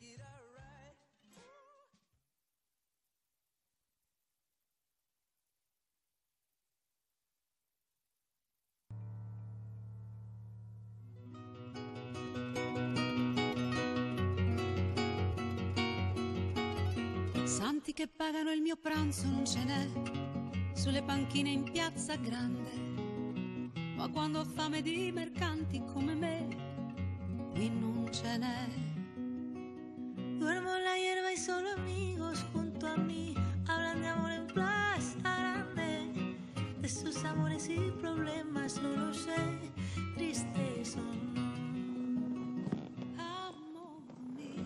make it alright. Santi che pagano il mio pranzo non ce n'è sulle panchine in piazza grande, ma quando ho fame di mercanti come me, qui non ce n'è solo amigos junto a mí hablan de amor en plaza grande, de sus amores y problemas, no lo sé, tristes son. Amor mio,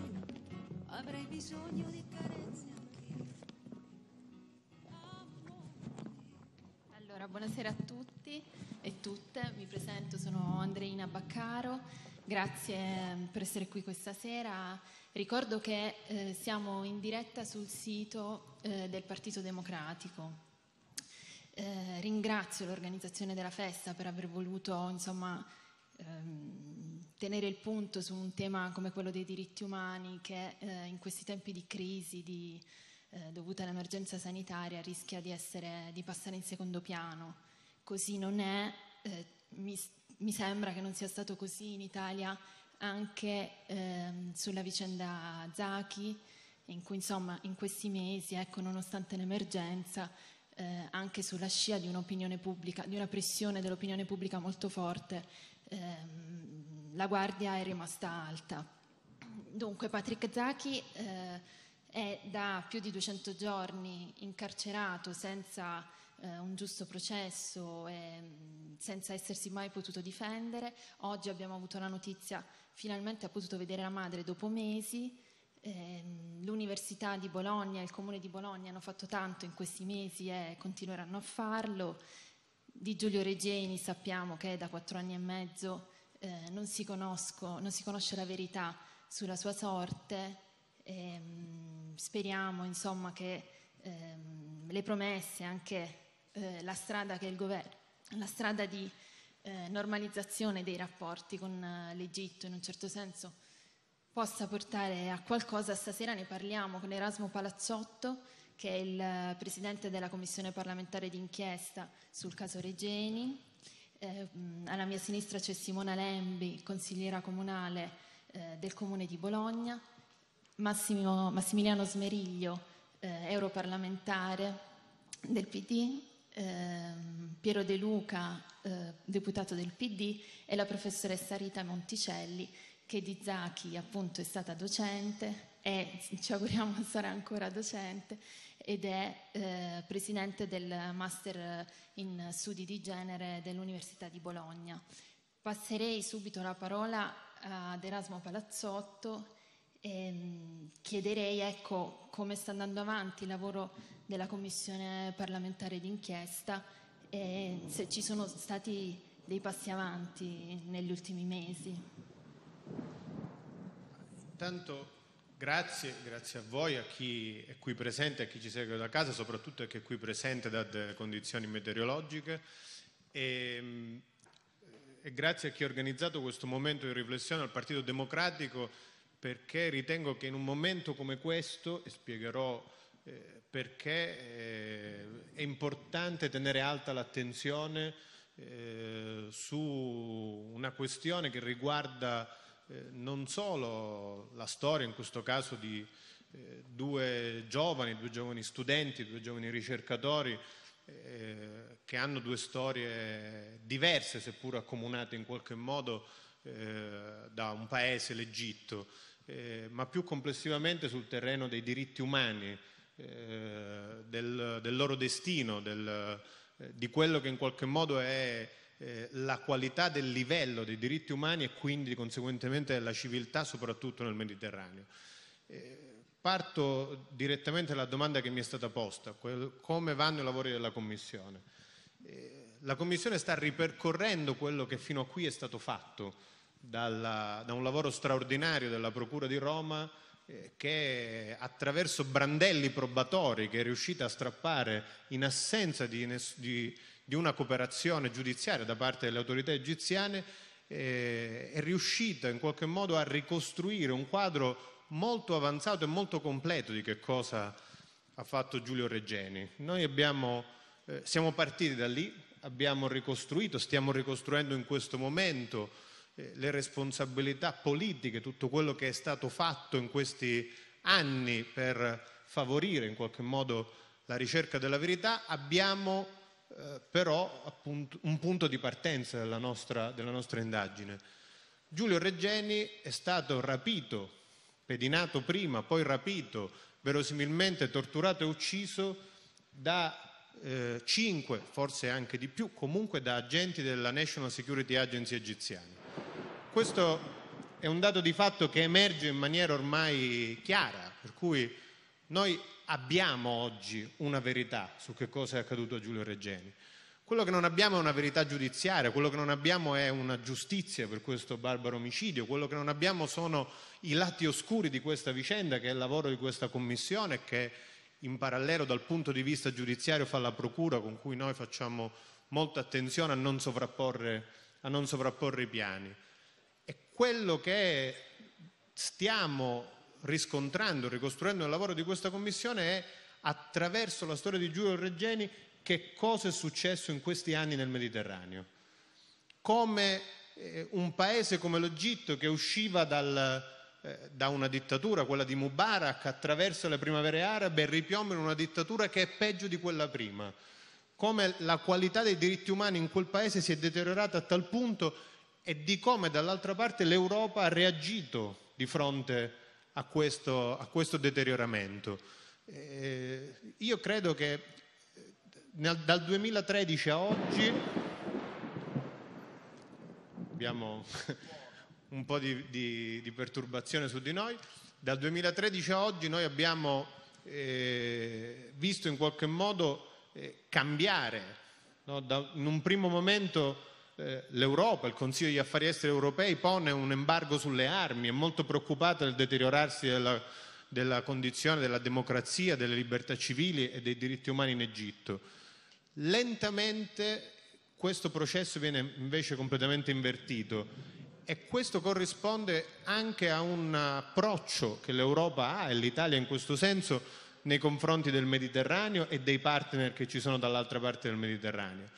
avrei bisogno di carezze anch'io. Allora, buonasera a tutti e tutte, mi presento, sono Andreina Baccaro, grazie eh, per essere qui questa sera Ricordo che eh, siamo in diretta sul sito eh, del Partito Democratico. Eh, ringrazio l'organizzazione della festa per aver voluto insomma, ehm, tenere il punto su un tema come quello dei diritti umani che eh, in questi tempi di crisi di, eh, dovuta all'emergenza sanitaria rischia di, essere, di, passare in secondo piano. Così non è, eh, mi, mi sembra che non sia stato così in Italia anche ehm, sulla vicenda Zaki, in cui insomma in questi mesi, ecco, nonostante l'emergenza, eh, anche sulla scia di un'opinione pubblica, di una pressione dell'opinione pubblica molto forte, ehm, la guardia è rimasta alta. Dunque Patrick Zaki eh, è da più di 200 giorni incarcerato senza eh, un giusto processo eh, senza essersi mai potuto difendere. Oggi abbiamo avuto la notizia, finalmente ha potuto vedere la madre dopo mesi. Eh, L'Università di Bologna, e il Comune di Bologna hanno fatto tanto in questi mesi e continueranno a farlo. Di Giulio Regeni sappiamo che da quattro anni e mezzo eh, non si, conosco, non si conosce la verità sulla sua sorte, ehm, speriamo insomma, che ehm, le promesse anche eh, la strada che il governo, la strada di eh, normalizzazione dei rapporti con eh, l'Egitto in un certo senso possa portare a qualcosa. Stasera ne parliamo con Erasmo Palazzotto, che è il eh, presidente della commissione parlamentare d'inchiesta sul caso Regeni. Eh, alla mia sinistra c'è Simona Lembi, consigliera comunale eh, del comune di Bologna, Massimo, Massimiliano Smeriglio, eh, europarlamentare del PD, ehm, Piero De Luca, eh, deputato del PD, e la professoressa Rita Monticelli, che di Zacchi appunto è stata docente e ci auguriamo sarà ancora docente ed è eh, presidente del Master in Studi di Genere dell'Università di Bologna. Passerei subito la parola ad Erasmo Palazzotto e ehm, chiederei ecco, come sta andando avanti il lavoro della commissione parlamentare d'inchiesta e se ci sono stati dei passi avanti negli ultimi mesi. Intanto grazie, grazie a voi, a chi è qui presente, a chi ci segue da casa, soprattutto a chi è qui presente da condizioni meteorologiche. E, ehm, e grazie a chi ha organizzato questo momento di riflessione al Partito Democratico perché ritengo che in un momento come questo, e spiegherò eh, perché eh, è importante tenere alta l'attenzione eh, su una questione che riguarda non solo la storia, in questo caso di due giovani, due giovani studenti, due giovani ricercatori che hanno due storie diverse, seppur accomunate in qualche modo da un paese, l'Egitto, ma più complessivamente sul terreno dei diritti umani eh, del, del, loro destino, del, eh, di quello che in qualche modo è eh, la qualità del livello dei diritti umani e quindi conseguentemente della civiltà soprattutto nel Mediterraneo. parto direttamente dalla domanda che mi è stata posta, come vanno i lavori della Commissione? la Commissione sta ripercorrendo quello che fino a qui è stato fatto dalla, da un lavoro straordinario della Procura di Roma che attraverso brandelli probatori che è riuscita a strappare in assenza di, di, di una cooperazione giudiziaria da parte delle autorità egiziane, eh, è riuscita in qualche modo a ricostruire un quadro molto avanzato e molto completo di che cosa ha fatto Giulio Regeni. Noi abbiamo, eh, siamo partiti da lì, abbiamo ricostruito, stiamo ricostruendo in questo momento eh, le responsabilità politiche, tutto quello che è stato fatto in questi anni per favorire in qualche modo la ricerca della verità, abbiamo eh, però appunto, un punto di partenza della nostra, della nostra indagine. Giulio Reggeni è stato rapito, pedinato prima, poi rapito, verosimilmente torturato e ucciso da eh, cinque, forse anche di più, comunque da agenti della National Security Agency egiziana. Questo è un dato di fatto che emerge in maniera ormai chiara, per cui noi abbiamo oggi una verità su che cosa è accaduto a Giulio Regeni. Quello che non abbiamo è una verità giudiziaria, quello che non abbiamo è una giustizia per questo barbaro omicidio, quello che non abbiamo sono i lati oscuri di questa vicenda, che è il lavoro di questa commissione, che in parallelo dal punto di vista giudiziario fa la procura, con cui noi facciamo molta attenzione a non sovrapporre, a non sovrapporre i piani quello che stiamo riscontrando, ricostruendo nel lavoro di questa Commissione è attraverso la storia di Giulio Reggeni che cosa è successo in questi anni nel Mediterraneo. Come eh, un paese come l'Egitto che usciva dal, eh, da una dittatura, quella di Mubarak, attraverso le primavere arabe e in una dittatura che è peggio di quella prima. Come la qualità dei diritti umani in quel paese si è deteriorata a tal punto e di come dall'altra parte l'Europa ha reagito di fronte a questo, a questo deterioramento. Eh, io credo che eh, nel, dal 2013 a oggi abbiamo un po' di, di, di, perturbazione su di noi, dal 2013 a oggi noi abbiamo eh, visto in qualche modo eh, cambiare, no? da, in un primo momento eh, l'Europa, il Consiglio degli Affari Esteri europei pone un embargo sulle armi, è molto preoccupato del deteriorarsi della, della condizione della democrazia, delle libertà civili e dei diritti umani in Egitto. Lentamente questo processo viene invece completamente invertito e questo corrisponde anche a un approccio che l'Europa ha e l'Italia in questo senso nei confronti del Mediterraneo e dei partner che ci sono dall'altra parte del Mediterraneo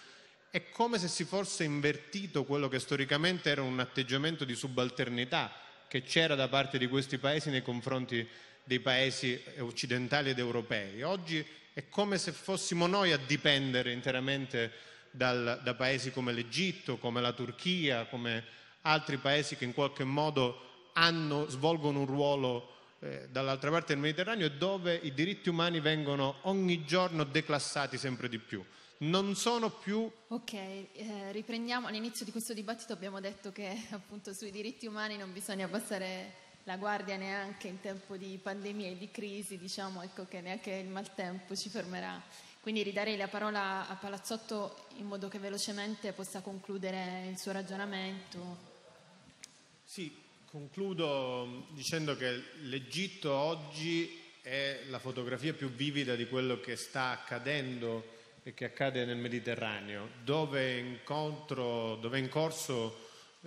è come se si fosse invertito quello che storicamente era un atteggiamento di subalternità che c'era da parte di questi paesi nei confronti dei paesi occidentali ed europei. Oggi è come se fossimo noi a dipendere interamente dal, da paesi come l'Egitto, come la Turchia, come altri paesi che in qualche modo hanno, svolgono un ruolo eh, dall'altra parte del Mediterraneo e dove i diritti umani vengono ogni giorno declassati sempre di più non sono più... Ok, eh, riprendiamo, all'inizio di questo dibattito abbiamo detto che appunto sui diritti umani non bisogna abbassare la guardia neanche in tempo di pandemia e di crisi, diciamo ecco che neanche il maltempo ci fermerà. Quindi ridarei la parola a Palazzotto in modo che velocemente possa concludere il suo ragionamento. Sì, concludo mm, dicendo che l'Egitto oggi è la fotografia più vivida di quello che sta accadendo che accade nel Mediterraneo, dove, incontro, dove è in corso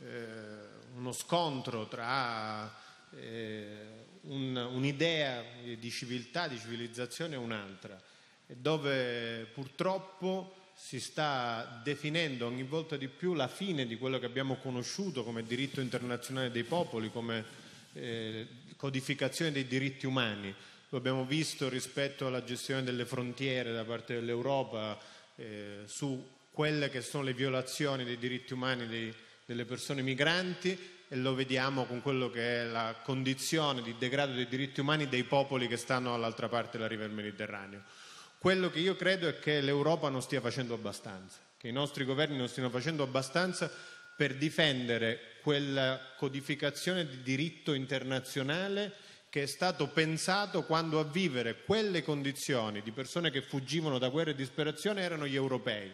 eh, uno scontro tra eh, un, un'idea di civiltà, di civilizzazione e un'altra, dove purtroppo si sta definendo ogni volta di più la fine di quello che abbiamo conosciuto come diritto internazionale dei popoli, come eh, codificazione dei diritti umani, lo abbiamo visto rispetto alla gestione delle frontiere da parte dell'Europa eh, su quelle che sono le violazioni dei diritti umani dei, delle persone migranti e lo vediamo con quello che è la condizione di degrado dei diritti umani dei popoli che stanno all'altra parte della riva del Mediterraneo. Quello che io credo è che l'Europa non stia facendo abbastanza, che i nostri governi non stiano facendo abbastanza per difendere quella codificazione di diritto internazionale che è stato pensato quando a vivere quelle condizioni di persone che fuggivano da guerra e disperazione erano gli europei.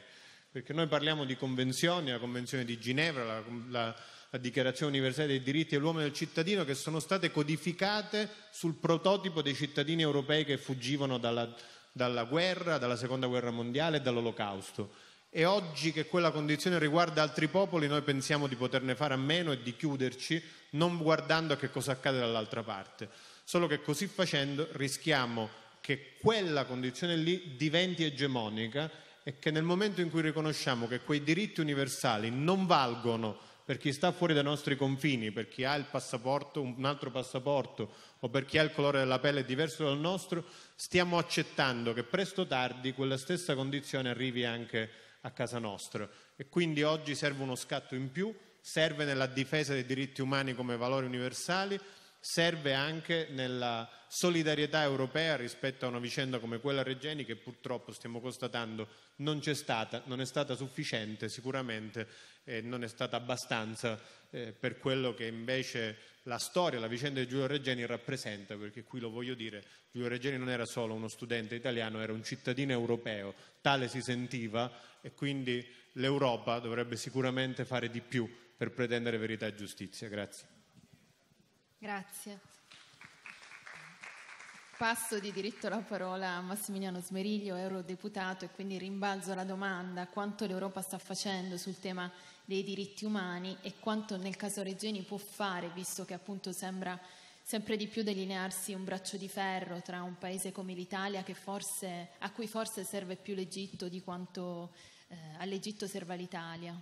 Perché noi parliamo di convenzioni, la Convenzione di Ginevra, la, la, la Dichiarazione universale dei diritti dell'uomo e del cittadino, che sono state codificate sul prototipo dei cittadini europei che fuggivano dalla, dalla guerra, dalla seconda guerra mondiale e dall'olocausto. E oggi che quella condizione riguarda altri popoli, noi pensiamo di poterne fare a meno e di chiuderci, non guardando a che cosa accade dall'altra parte solo che così facendo rischiamo che quella condizione lì diventi egemonica e che nel momento in cui riconosciamo che quei diritti universali non valgono per chi sta fuori dai nostri confini, per chi ha il passaporto, un altro passaporto o per chi ha il colore della pelle diverso dal nostro, stiamo accettando che presto o tardi quella stessa condizione arrivi anche a casa nostra. E quindi oggi serve uno scatto in più, serve nella difesa dei diritti umani come valori universali, serve anche nella solidarietà europea rispetto a una vicenda come quella Regeni che purtroppo stiamo constatando non c'è stata, non è stata sufficiente sicuramente eh, non è stata abbastanza eh, per quello che invece la storia, la vicenda di Giulio Regeni rappresenta, perché qui lo voglio dire, Giulio Regeni non era solo uno studente italiano, era un cittadino europeo, tale si sentiva e quindi l'Europa dovrebbe sicuramente fare di più per pretendere verità e giustizia. Grazie. Grazie. Passo di diritto la parola a Massimiliano Smeriglio, eurodeputato, e quindi rimbalzo la domanda quanto l'Europa sta facendo sul tema dei diritti umani e quanto nel caso Reggiani può fare, visto che appunto sembra sempre di più delinearsi un braccio di ferro tra un paese come l'Italia forse, a cui forse serve più l'Egitto di quanto eh, all'Egitto serva l'Italia.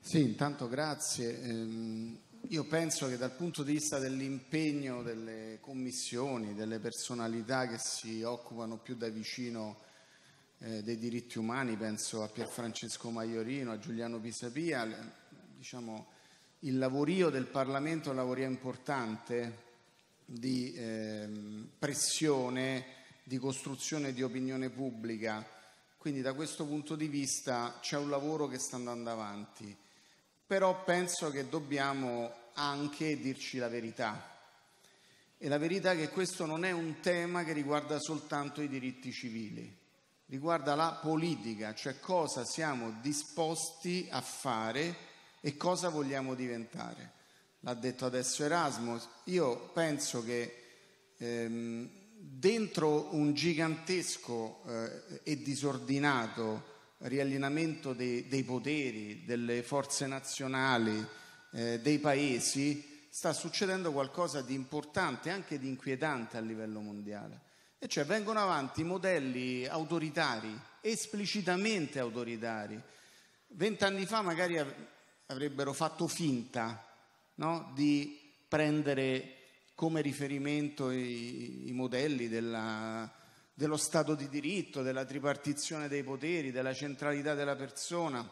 Sì, intanto grazie. Ehm... Io penso che dal punto di vista dell'impegno delle commissioni, delle personalità che si occupano più da vicino eh, dei diritti umani, penso a Pierfrancesco Maiorino, a Giuliano Pisapia, diciamo, il lavorio del Parlamento è un lavorio importante di eh, pressione, di costruzione di opinione pubblica, quindi da questo punto di vista c'è un lavoro che sta andando avanti però penso che dobbiamo anche dirci la verità. E la verità è che questo non è un tema che riguarda soltanto i diritti civili, riguarda la politica, cioè cosa siamo disposti a fare e cosa vogliamo diventare. L'ha detto adesso Erasmus, io penso che ehm, dentro un gigantesco eh, e disordinato riallineamento dei, dei poteri, delle forze nazionali, eh, dei paesi, sta succedendo qualcosa di importante, anche di inquietante a livello mondiale. E cioè vengono avanti modelli autoritari, esplicitamente autoritari. Vent'anni fa magari avrebbero fatto finta no? di prendere come riferimento i, i modelli della, dello Stato di diritto, della tripartizione dei poteri, della centralità della persona.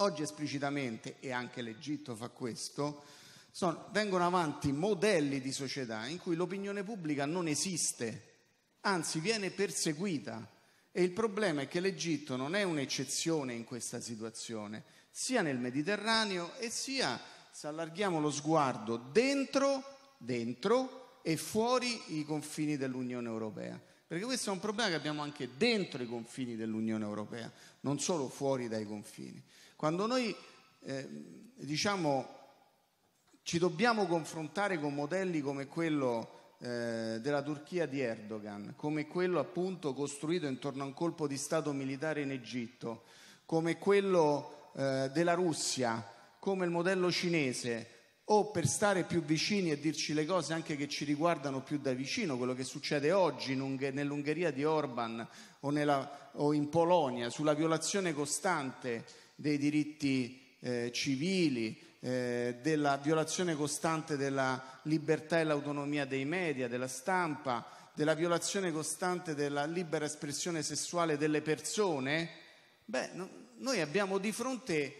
Oggi esplicitamente, e anche l'Egitto fa questo, sono, vengono avanti modelli di società in cui l'opinione pubblica non esiste, anzi viene perseguita. E il problema è che l'Egitto non è un'eccezione in questa situazione, sia nel Mediterraneo e sia, se allarghiamo lo sguardo, dentro, dentro e fuori i confini dell'Unione Europea. Perché questo è un problema che abbiamo anche dentro i confini dell'Unione Europea, non solo fuori dai confini. Quando noi eh, diciamo ci dobbiamo confrontare con modelli come quello eh, della Turchia di Erdogan, come quello appunto costruito intorno a un colpo di Stato militare in Egitto, come quello eh, della Russia, come il modello cinese, o per stare più vicini e dirci le cose anche che ci riguardano più da vicino, quello che succede oggi Unghe- nell'Ungheria di Orban o, nella, o, in Polonia, sulla violazione costante dei diritti eh, civili, eh, della violazione costante della libertà e l'autonomia dei media, della stampa, della violazione costante della libera espressione sessuale delle persone, beh, no, noi abbiamo di fronte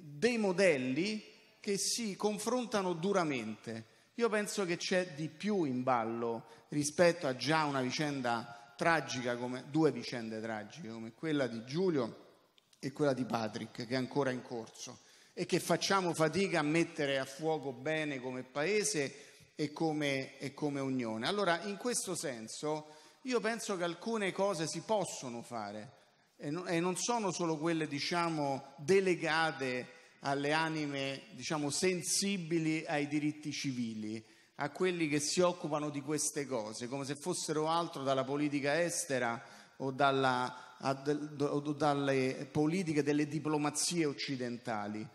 dei modelli che si confrontano duramente. Io penso che c'è di più in ballo rispetto a già una vicenda tragica, come, due vicende tragiche, come quella di Giulio e quella di Patrick, che è ancora in corso e che facciamo fatica a mettere a fuoco bene come paese e come, e come unione. Allora, in questo senso, io penso che alcune cose si possono fare e non sono solo quelle, diciamo, delegate alle anime diciamo, sensibili ai diritti civili, a quelli che si occupano di queste cose, come se fossero altro dalla politica estera o, dalla, o dalle politiche delle diplomazie occidentali.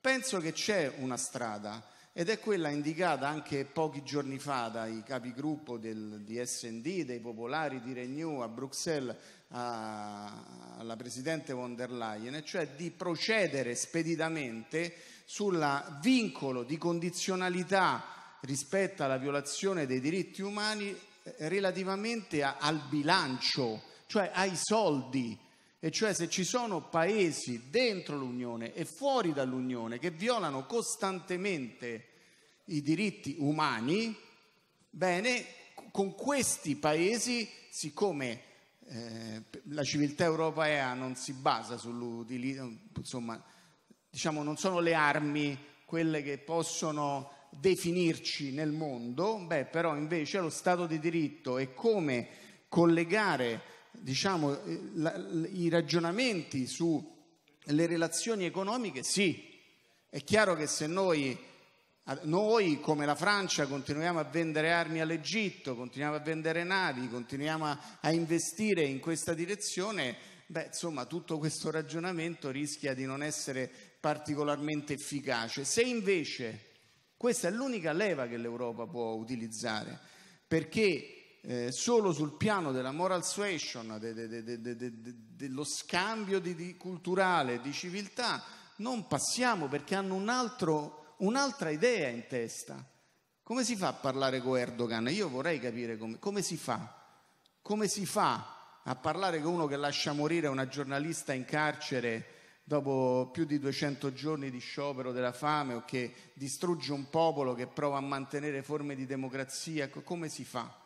Penso che c'è una strada ed è quella indicata anche pochi giorni fa dai capigruppo del, di SD, dei popolari di Renew a Bruxelles alla Presidente von der Leyen, cioè di procedere speditamente sul vincolo di condizionalità rispetto alla violazione dei diritti umani eh, relativamente a, al bilancio, cioè ai soldi e cioè se ci sono paesi dentro l'Unione e fuori dall'Unione che violano costantemente i diritti umani, bene, con questi paesi, siccome eh, la civiltà europea non si basa sull'utilizzo, insomma, diciamo, non sono le armi quelle che possono definirci nel mondo, beh, però invece lo Stato di diritto e come collegare diciamo, eh, la, i ragionamenti sulle relazioni economiche, sì, è chiaro che se noi noi, come la Francia, continuiamo a vendere armi all'Egitto, continuiamo a vendere navi, continuiamo a, a investire in questa direzione. Beh, insomma, tutto questo ragionamento rischia di non essere particolarmente efficace. Se invece questa è l'unica leva che l'Europa può utilizzare, perché eh, solo sul piano della moral suasion, de, de, de, dello scambio di, di culturale, di civiltà, non passiamo perché hanno un altro un'altra idea in testa. Come si fa a parlare con Erdogan? Io vorrei capire come, come si fa. Come si fa a parlare con uno che lascia morire una giornalista in carcere dopo più di 200 giorni di sciopero della fame o che distrugge un popolo che prova a mantenere forme di democrazia? Come si fa?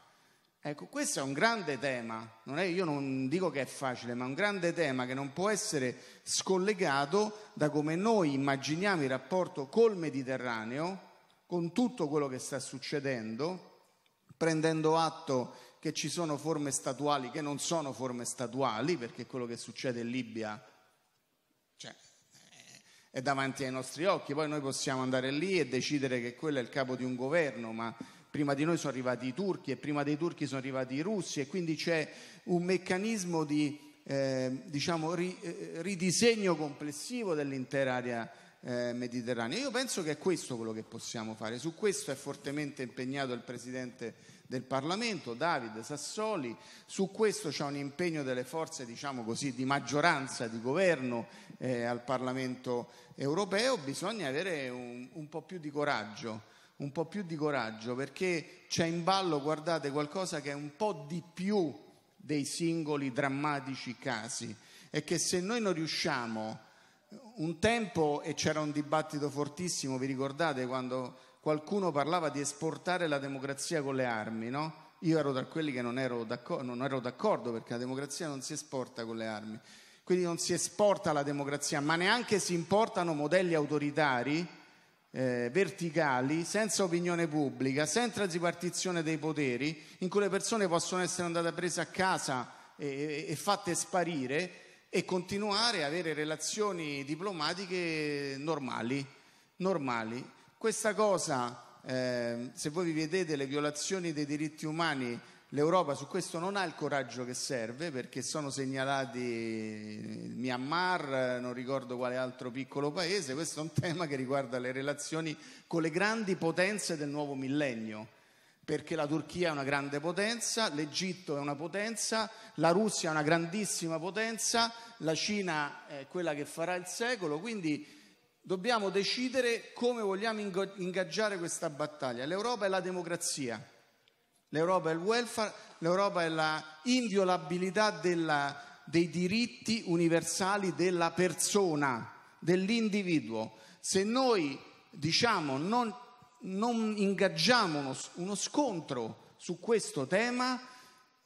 Ecco, questo è un grande tema, non è, io non dico che è facile, ma è un grande tema che non può essere scollegato da come noi immaginiamo il rapporto col Mediterraneo, con tutto quello che sta succedendo, prendendo atto che ci sono forme statuali che non sono forme statuali, perché quello che succede in Libia cioè, è davanti ai nostri occhi, poi noi possiamo andare lì e decidere che quello è il capo di un governo, ma prima di noi sono arrivati i turchi e prima dei turchi sono arrivati i russi e quindi c'è un meccanismo di eh, diciamo, ri, eh, ridisegno complessivo dell'intera area eh, mediterranea. Io penso che è questo quello che possiamo fare, su questo è fortemente impegnato il Presidente del Parlamento, Davide Sassoli, su questo c'è un impegno delle forze diciamo così, di maggioranza, di governo eh, al Parlamento europeo, bisogna avere un, un po' più di coraggio un po' più di coraggio perché c'è in ballo, guardate, qualcosa che è un po' di più dei singoli drammatici casi e che se noi non riusciamo un tempo, e c'era un dibattito fortissimo, vi ricordate quando qualcuno parlava di esportare la democrazia con le armi, no? Io ero tra quelli che non ero, non ero d'accordo perché la democrazia non si esporta con le armi, quindi non si esporta la democrazia, ma neanche si importano modelli autoritari eh, verticali, senza opinione pubblica, senza ripartizione dei poteri, in cui le persone possono essere andate prese a casa e, e fatte sparire e continuare a avere relazioni diplomatiche normali. normali. Questa cosa, eh, se voi vi vedete le violazioni dei diritti umani L'Europa su questo non ha il coraggio che serve perché sono segnalati Myanmar, non ricordo quale altro piccolo paese, questo è un tema che riguarda le relazioni con le grandi potenze del nuovo millennio, perché la Turchia è una grande potenza, l'Egitto è una potenza, la Russia è una grandissima potenza, la Cina è quella che farà il secolo, quindi dobbiamo decidere come vogliamo ingaggiare questa battaglia. L'Europa è la democrazia L'Europa è il welfare, l'Europa è la inviolabilità della, dei diritti universali della persona, dell'individuo. Se noi diciamo non, non ingaggiamo uno, uno scontro su questo tema,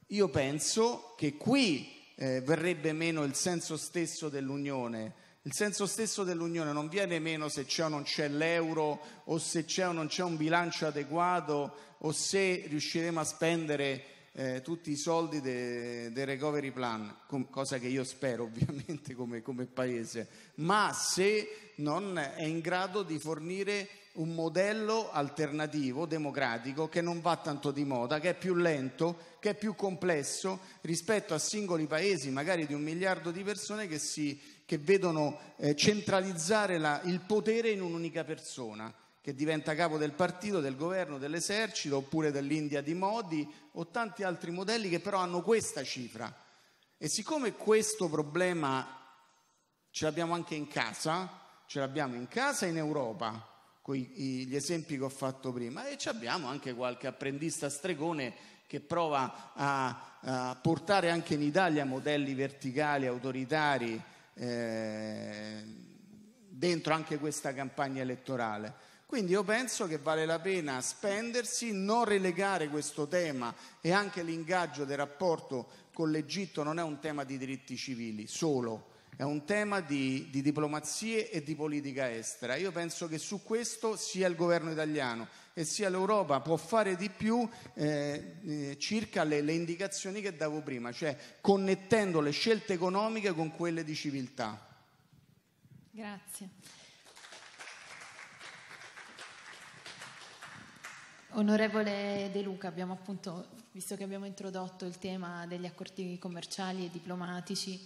io penso che qui eh, verrebbe meno il senso stesso dell'Unione. Il senso stesso dell'Unione non viene meno se c'è o non c'è l'euro o se c'è o non c'è un bilancio adeguato o se riusciremo a spendere eh, tutti i soldi del de recovery plan, com, cosa che io spero ovviamente come, come paese, ma se non è in grado di fornire un modello alternativo, democratico, che non va tanto di moda, che è più lento, che è più complesso rispetto a singoli paesi, magari di un miliardo di persone che, si, che vedono eh, centralizzare la, il potere in un'unica persona che diventa capo del partito, del governo, dell'esercito, oppure dell'India di Modi o tanti altri modelli che però hanno questa cifra. E siccome questo problema ce l'abbiamo anche in casa, ce l'abbiamo in casa e in Europa, con gli esempi che ho fatto prima, e abbiamo anche qualche apprendista stregone che prova a, a portare anche in Italia modelli verticali, autoritari, eh, dentro anche questa campagna elettorale. Quindi io penso che vale la pena spendersi, non relegare questo tema e anche l'ingaggio del rapporto con l'Egitto non è un tema di diritti civili solo, è un tema di, di, diplomazie e di politica estera. Io penso che su questo sia il governo italiano e sia l'Europa può fare di più eh, eh circa le, le indicazioni che davo prima, cioè connettendo le scelte economiche con quelle di civiltà. Grazie. Onorevole De Luca, abbiamo appunto, visto che abbiamo introdotto il tema degli accordi commerciali e diplomatici,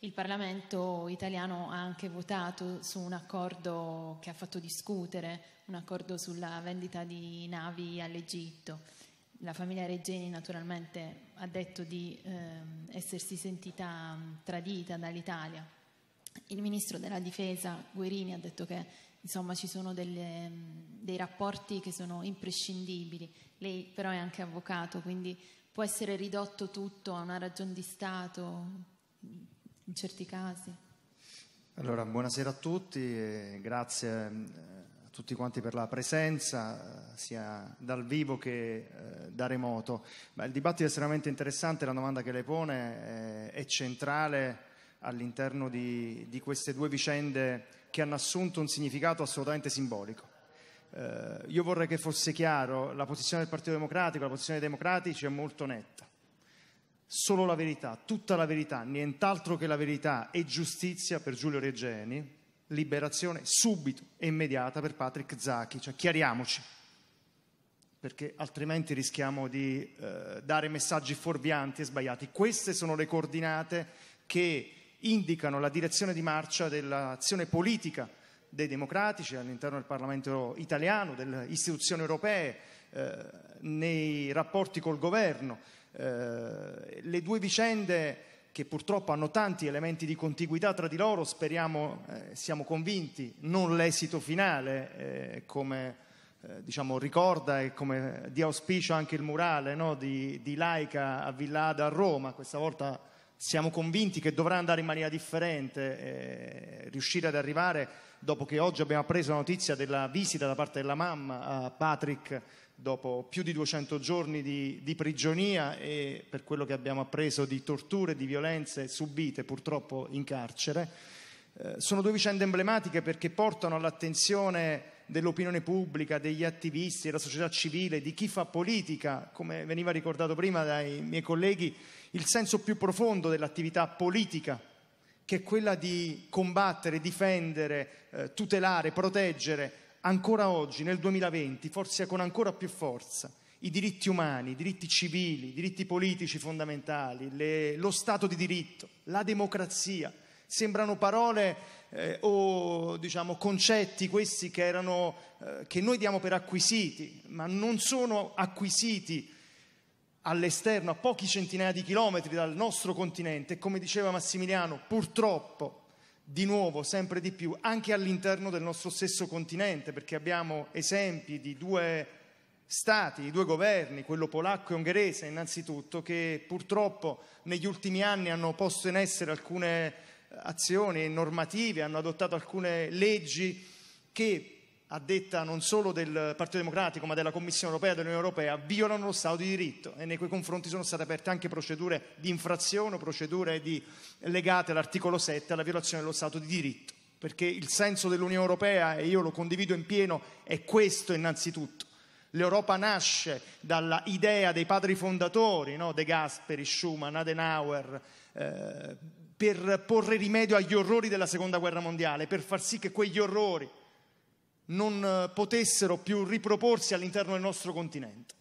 il Parlamento italiano ha anche votato su un accordo che ha fatto discutere, un accordo sulla vendita di navi all'Egitto. La famiglia Regeni naturalmente ha detto di eh, essersi sentita tradita dall'Italia. Il ministro della difesa Guerini ha detto che insomma ci sono delle, mm, dei rapporti che sono imprescindibili. Lei però è anche avvocato, quindi può essere ridotto tutto a una ragione di Stato in certi casi. Allora, buonasera a tutti e grazie mm, a tutti quanti per la presenza, eh, sia dal vivo che eh, da remoto. Ma il dibattito è estremamente interessante, la domanda che lei pone eh, è, centrale all'interno di, di queste due vicende che hanno assunto un significato assolutamente simbolico. Eh, io vorrei che fosse chiaro, la posizione del Partito Democratico, la posizione dei democratici è molto netta. Solo la verità, tutta la verità, nient'altro che la verità e giustizia per Giulio Regeni, liberazione subito e immediata per Patrick Zachi, cioè chiariamoci, perché altrimenti rischiamo di eh, dare messaggi fuorvianti e sbagliati. Queste sono le coordinate che indicano la direzione di marcia dell'azione politica dei democratici all'interno del Parlamento italiano, delle istituzioni europee, eh, nei rapporti col governo. Eh, le due vicende che purtroppo hanno tanti elementi di contiguità tra di loro, speriamo, eh, siamo convinti, non l'esito finale, eh, come eh, diciamo, ricorda e come di auspicio anche il murale no, di, di Laica a Villada a Roma, questa volta siamo convinti che dovrà andare in maniera differente, eh, riuscire ad arrivare, dopo che oggi abbiamo appreso la notizia della visita da parte della mamma a Patrick dopo più di 200 giorni di, di prigionia e per quello che abbiamo appreso di torture, di violenze subite purtroppo in carcere. Eh, sono due vicende emblematiche perché portano all'attenzione dell'opinione pubblica, degli attivisti, della società civile, di chi fa politica, come veniva ricordato prima dai miei colleghi, il senso più profondo dell'attività politica, che è quella di combattere, difendere, eh, tutelare, proteggere ancora oggi, nel 2020, forse con ancora più forza, i diritti umani, i diritti civili, i diritti politici fondamentali, le, lo Stato di diritto, la democrazia. Sembrano parole eh, o diciamo, concetti questi che, erano, eh, che noi diamo per acquisiti, ma non sono acquisiti all'esterno, a pochi centinaia di chilometri dal nostro continente e come diceva Massimiliano, purtroppo di nuovo sempre di più anche all'interno del nostro stesso continente, perché abbiamo esempi di due stati, di due governi, quello polacco e ungherese innanzitutto, che purtroppo negli ultimi anni hanno posto in essere alcune azioni normative, hanno adottato alcune leggi che a detta non solo del Partito Democratico ma della Commissione europea e dell'Unione europea, violano lo Stato di diritto e nei cui confronti sono state aperte anche procedure di infrazione, procedure di, legate all'articolo 7, alla violazione dello Stato di diritto. Perché il senso dell'Unione europea, e io lo condivido in pieno, è questo innanzitutto. L'Europa nasce dalla idea dei padri fondatori, no? De Gasperi, Schumann, Adenauer, eh, per porre rimedio agli orrori della Seconda Guerra Mondiale, per far sì che quegli orrori non eh, potessero più riproporsi all'interno del nostro continente.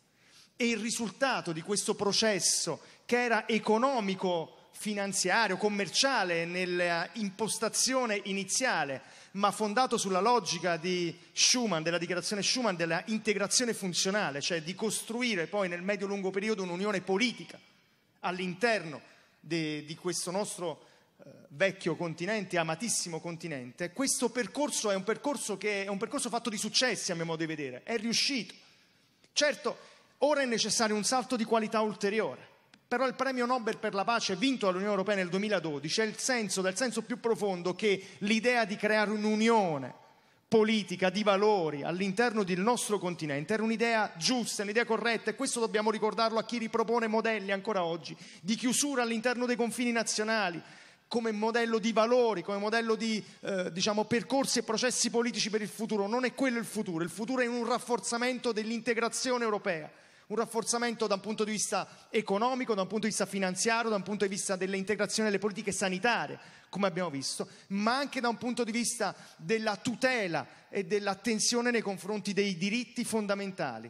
E il risultato di questo processo, che era economico, finanziario, commerciale nella impostazione iniziale, ma fondato sulla logica di Schumann, della dichiarazione Schumann, della integrazione funzionale, cioè di costruire poi nel medio-lungo periodo un'unione politica all'interno di questo nostro vecchio continente, amatissimo continente, questo percorso è un percorso, che, è un percorso fatto di successi a mio modo di vedere, è riuscito. Certo, ora è necessario un salto di qualità ulteriore, però il premio Nobel per la pace vinto dall'Unione Europea nel 2012 è il senso, dal senso più profondo, che l'idea di creare un'unione politica, di valori all'interno del nostro continente era un'idea giusta, un'idea corretta e questo dobbiamo ricordarlo a chi ripropone modelli ancora oggi di chiusura all'interno dei confini nazionali, come modello di valori, come modello di eh, diciamo, percorsi e processi politici per il futuro. Non è quello il futuro, il futuro è un rafforzamento dell'integrazione europea, un rafforzamento da un punto di vista economico, da un punto di vista finanziario, da un punto di vista dell'integrazione delle politiche sanitarie, come abbiamo visto, ma anche da un punto di vista della tutela e dell'attenzione nei confronti dei diritti fondamentali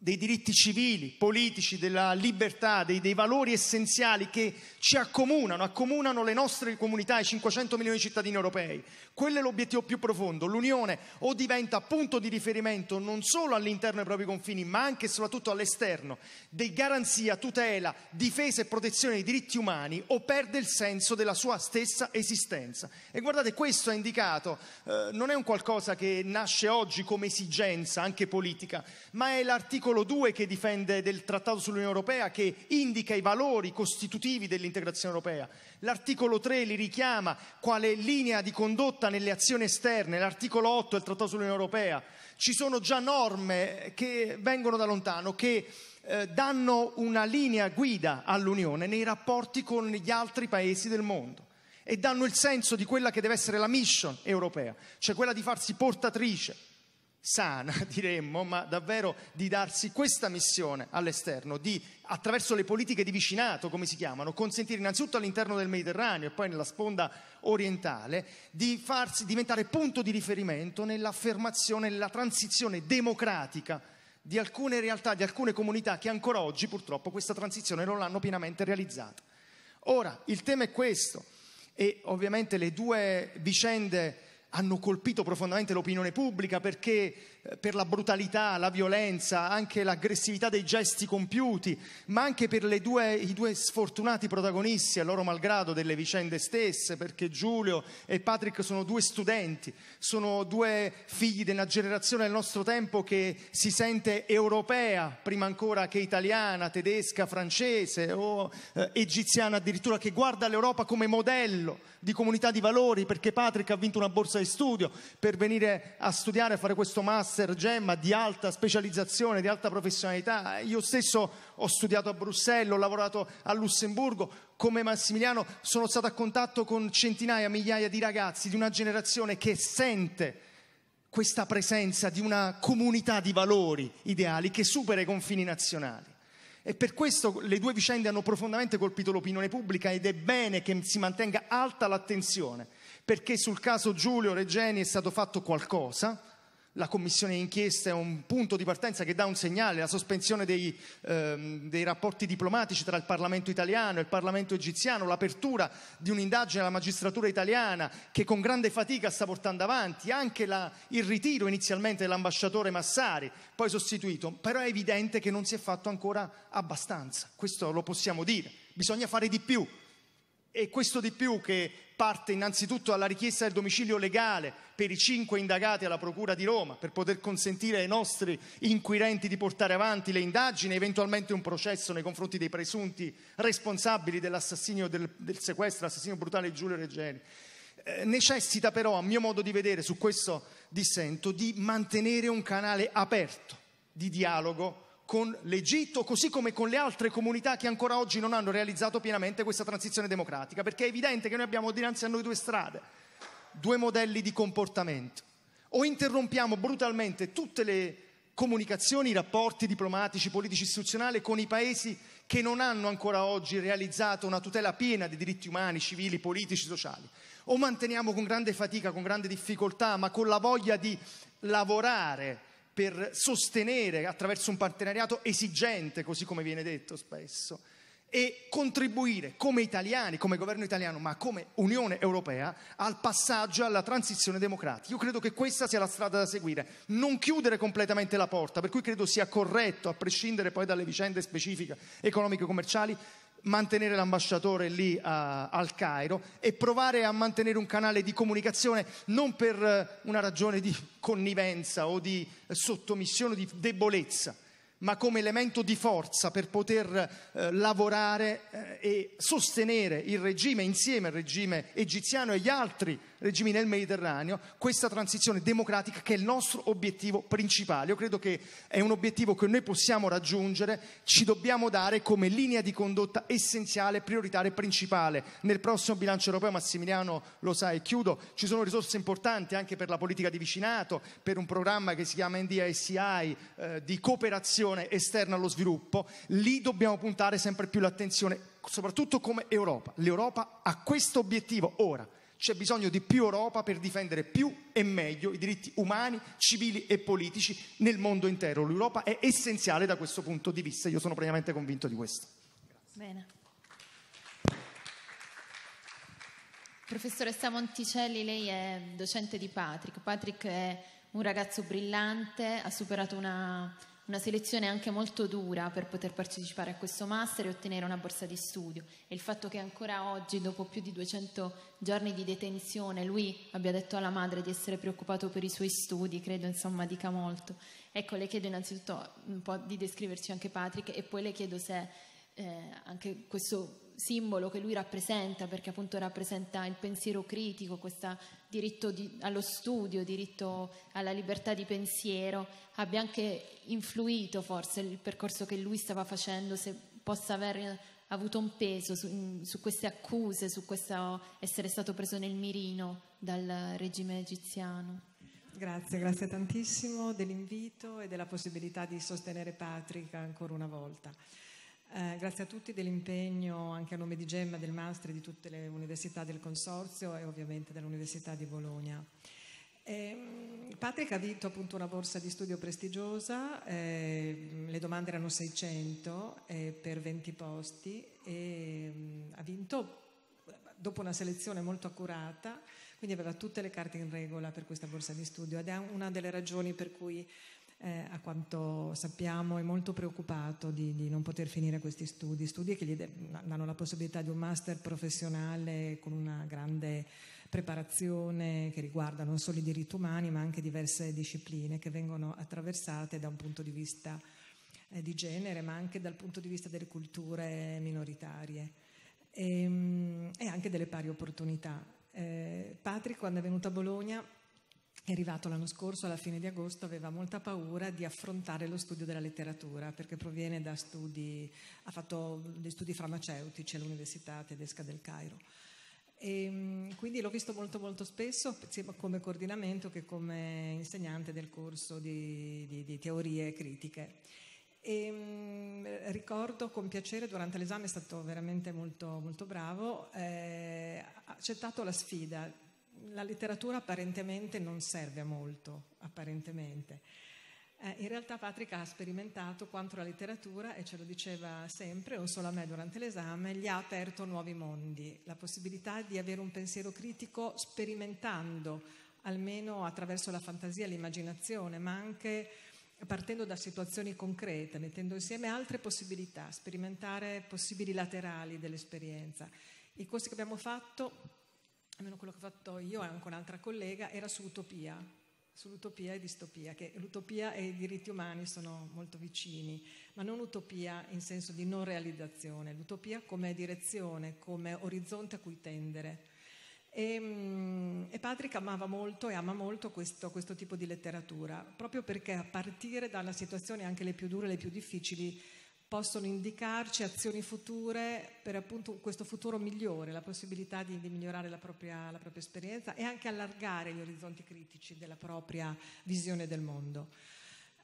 dei diritti civili, politici, della libertà, dei, dei, valori essenziali che ci accomunano, accomunano le nostre comunità, i 500 milioni di cittadini europei. Quello è l'obiettivo più profondo. L'Unione o diventa punto di riferimento non solo all'interno dei propri confini, ma anche e soprattutto all'esterno, di garanzia, tutela, difesa e protezione dei diritti umani, o perde il senso della sua stessa esistenza. E guardate, questo è indicato, eh, non è un qualcosa che nasce oggi come esigenza, anche politica, ma è l'articolo l'articolo 2 che difende del Trattato sull'Unione Europea che indica i valori costitutivi dell'integrazione europea, l'articolo 3 li richiama quale linea di condotta nelle azioni esterne, l'articolo 8 del Trattato sull'Unione Europea, ci sono già norme che vengono da lontano che eh, danno una linea guida all'Unione nei rapporti con gli altri paesi del mondo e danno il senso di quella che deve essere la mission europea, cioè quella di farsi portatrice sana, diremmo, ma davvero di darsi questa missione all'esterno, di attraverso le politiche di vicinato, come si chiamano, consentire innanzitutto all'interno del Mediterraneo e poi nella sponda orientale di farsi diventare punto di riferimento nell'affermazione, nella transizione democratica di alcune realtà, di alcune comunità che ancora oggi purtroppo questa transizione non l'hanno pienamente realizzata. Ora, il tema è questo e ovviamente le due vicende hanno colpito profondamente l'opinione pubblica perché per la brutalità, la violenza, anche l'aggressività dei gesti compiuti, ma anche per due, i due sfortunati protagonisti, a loro malgrado, delle vicende stesse, perché Giulio e Patrick sono due studenti, sono due figli della generazione del nostro tempo che si sente europea, prima ancora che italiana, tedesca, francese o eh, egiziana addirittura, che guarda l'Europa come modello di comunità di valori, perché Patrick ha vinto una borsa di studio per venire a studiare, a fare questo master master gemma di alta specializzazione, di alta professionalità. Io stesso ho studiato a Bruxelles, ho lavorato a Lussemburgo. Come Massimiliano sono stato a contatto con centinaia, migliaia di ragazzi di una generazione che sente questa presenza di una comunità di valori ideali che supera i confini nazionali. E per questo le due vicende hanno profondamente colpito l'opinione pubblica ed è bene che si mantenga alta l'attenzione, perché sul caso Giulio Regeni è stato fatto qualcosa, la commissione inchiesta è un punto di partenza che dà un segnale, la sospensione dei, ehm, dei, rapporti diplomatici tra il Parlamento italiano e il Parlamento egiziano, l'apertura di un'indagine alla magistratura italiana che con grande fatica sta portando avanti, anche la, il ritiro inizialmente dell'ambasciatore Massari, poi sostituito, però è evidente che non si è fatto ancora abbastanza, questo lo possiamo dire, bisogna fare di più. E questo di più che parte innanzitutto dalla richiesta del domicilio legale per i cinque indagati alla Procura di Roma per poter consentire ai nostri inquirenti di portare avanti le indagini e eventualmente un processo nei confronti dei presunti responsabili dell'assassinio del, del sequestro, l'assassinio brutale di Giulio Regeni. Eh, necessita però, a mio modo di vedere, su questo dissento, di mantenere un canale aperto di dialogo con l'Egitto, così come con le altre comunità che ancora oggi non hanno realizzato pienamente questa transizione democratica, perché è evidente che noi abbiamo dinanzi a noi due strade, due modelli di comportamento. O interrompiamo brutalmente tutte le comunicazioni, i rapporti diplomatici, politici, istituzionali con i paesi che non hanno ancora oggi realizzato una tutela piena dei diritti umani, civili, politici, sociali, o manteniamo con grande fatica, con grande difficoltà, ma con la voglia di lavorare per sostenere attraverso un partenariato esigente, così come viene detto spesso, e contribuire come italiani, come governo italiano, ma come Unione Europea al passaggio alla transizione democratica. Io credo che questa sia la strada da seguire, non chiudere completamente la porta, per cui credo sia corretto, a prescindere poi dalle vicende specifiche economiche e commerciali mantenere l'ambasciatore lì a, eh, al Cairo e provare a mantenere un canale di comunicazione non per eh, una ragione di connivenza o di eh, sottomissione, o di debolezza, ma come elemento di forza per poter eh, lavorare eh, e sostenere il regime insieme al regime egiziano e gli altri regimi nel Mediterraneo, questa transizione democratica che è il nostro obiettivo principale. Io credo che è un obiettivo che noi possiamo raggiungere, ci dobbiamo dare come linea di condotta essenziale, prioritaria e principale. Nel prossimo bilancio europeo, Massimiliano lo sa e chiudo, ci sono risorse importanti anche per la politica di vicinato, per un programma che si chiama NDICI eh, di cooperazione esterna allo sviluppo. Lì dobbiamo puntare sempre più l'attenzione soprattutto come Europa. L'Europa ha questo obiettivo ora, c'è bisogno di più Europa per difendere più e meglio i diritti umani, civili e politici nel mondo intero. L'Europa è essenziale da questo punto di vista, io sono pienamente convinto di questo. Bene. Professoressa Monticelli, lei è docente di Patrick. Patrick è un ragazzo brillante, ha superato una una selezione anche molto dura per poter partecipare a questo master e ottenere una borsa di studio e il fatto che ancora oggi, dopo più di 200 giorni di detenzione, lui abbia detto alla madre di essere preoccupato per i suoi studi, credo insomma dica molto. Ecco, le chiedo innanzitutto un po' di descriverci anche Patrick e poi le chiedo se eh, anche questo simbolo che lui rappresenta, perché appunto rappresenta il pensiero critico, questo diritto di, allo studio, diritto alla libertà di pensiero, abbia anche influito forse il percorso che lui stava facendo, se possa aver avuto un peso su, su queste accuse, su questo essere stato preso nel mirino dal regime egiziano. Grazie, grazie tantissimo dell'invito e della possibilità di sostenere Patrick ancora una volta. Eh, grazie a tutti dell'impegno anche a nome di Gemma, del Master, di tutte le università del Consorzio e ovviamente dell'Università di Bologna. Ehm, Patrick ha vinto appunto una borsa di studio prestigiosa, eh, le domande erano 600 eh, per 20 posti e mm, ha vinto dopo una selezione molto accurata, quindi aveva tutte le carte in regola per questa borsa di studio ed è una delle ragioni per cui eh, a quanto sappiamo è molto preoccupato di, di, non poter finire questi studi, studi che gli danno la possibilità di un master professionale con una grande preparazione che riguarda non solo i diritti umani ma anche diverse discipline che vengono attraversate da un punto di vista eh, di genere ma anche dal punto di vista delle culture minoritarie e, ehm, e anche delle pari opportunità. Eh, Patrick quando è venuto a Bologna è arrivato l'anno scorso, alla fine di agosto, aveva molta paura di affrontare lo studio della letteratura perché proviene da studi, ha fatto dei studi farmaceutici all'Università tedesca del Cairo. E, ehm, quindi l'ho visto molto molto spesso sia come coordinamento che come insegnante del corso di, di, di teorie critiche. E, ehm, ricordo con piacere durante l'esame, è stato veramente molto, molto bravo, eh, ha eh, accettato la sfida la letteratura apparentemente non serve a molto, apparentemente. Eh, in realtà Patrick ha sperimentato quanto la letteratura, e ce lo diceva sempre, non solo a me durante l'esame, gli ha aperto nuovi mondi, la possibilità di avere un pensiero critico sperimentando, almeno attraverso la fantasia e l'immaginazione, ma anche partendo da situazioni concrete, mettendo insieme altre possibilità, sperimentare possibili laterali dell'esperienza. I corsi che abbiamo fatto almeno quello che ho fatto io e anche un'altra collega, era sull'utopia, sull'utopia e distopia, che l'utopia e i diritti umani sono molto vicini, ma non utopia in senso di non realizzazione, l'utopia come direzione, come orizzonte a cui tendere. E, mm, e Patrick amava molto e ama molto questo, questo tipo di letteratura, proprio perché a partire dalla situazione anche le più dure, le più difficili, possono indicarci azioni future per appunto questo futuro migliore, la possibilità di, di migliorare la propria, la propria, esperienza e anche allargare gli orizzonti critici della propria visione del mondo.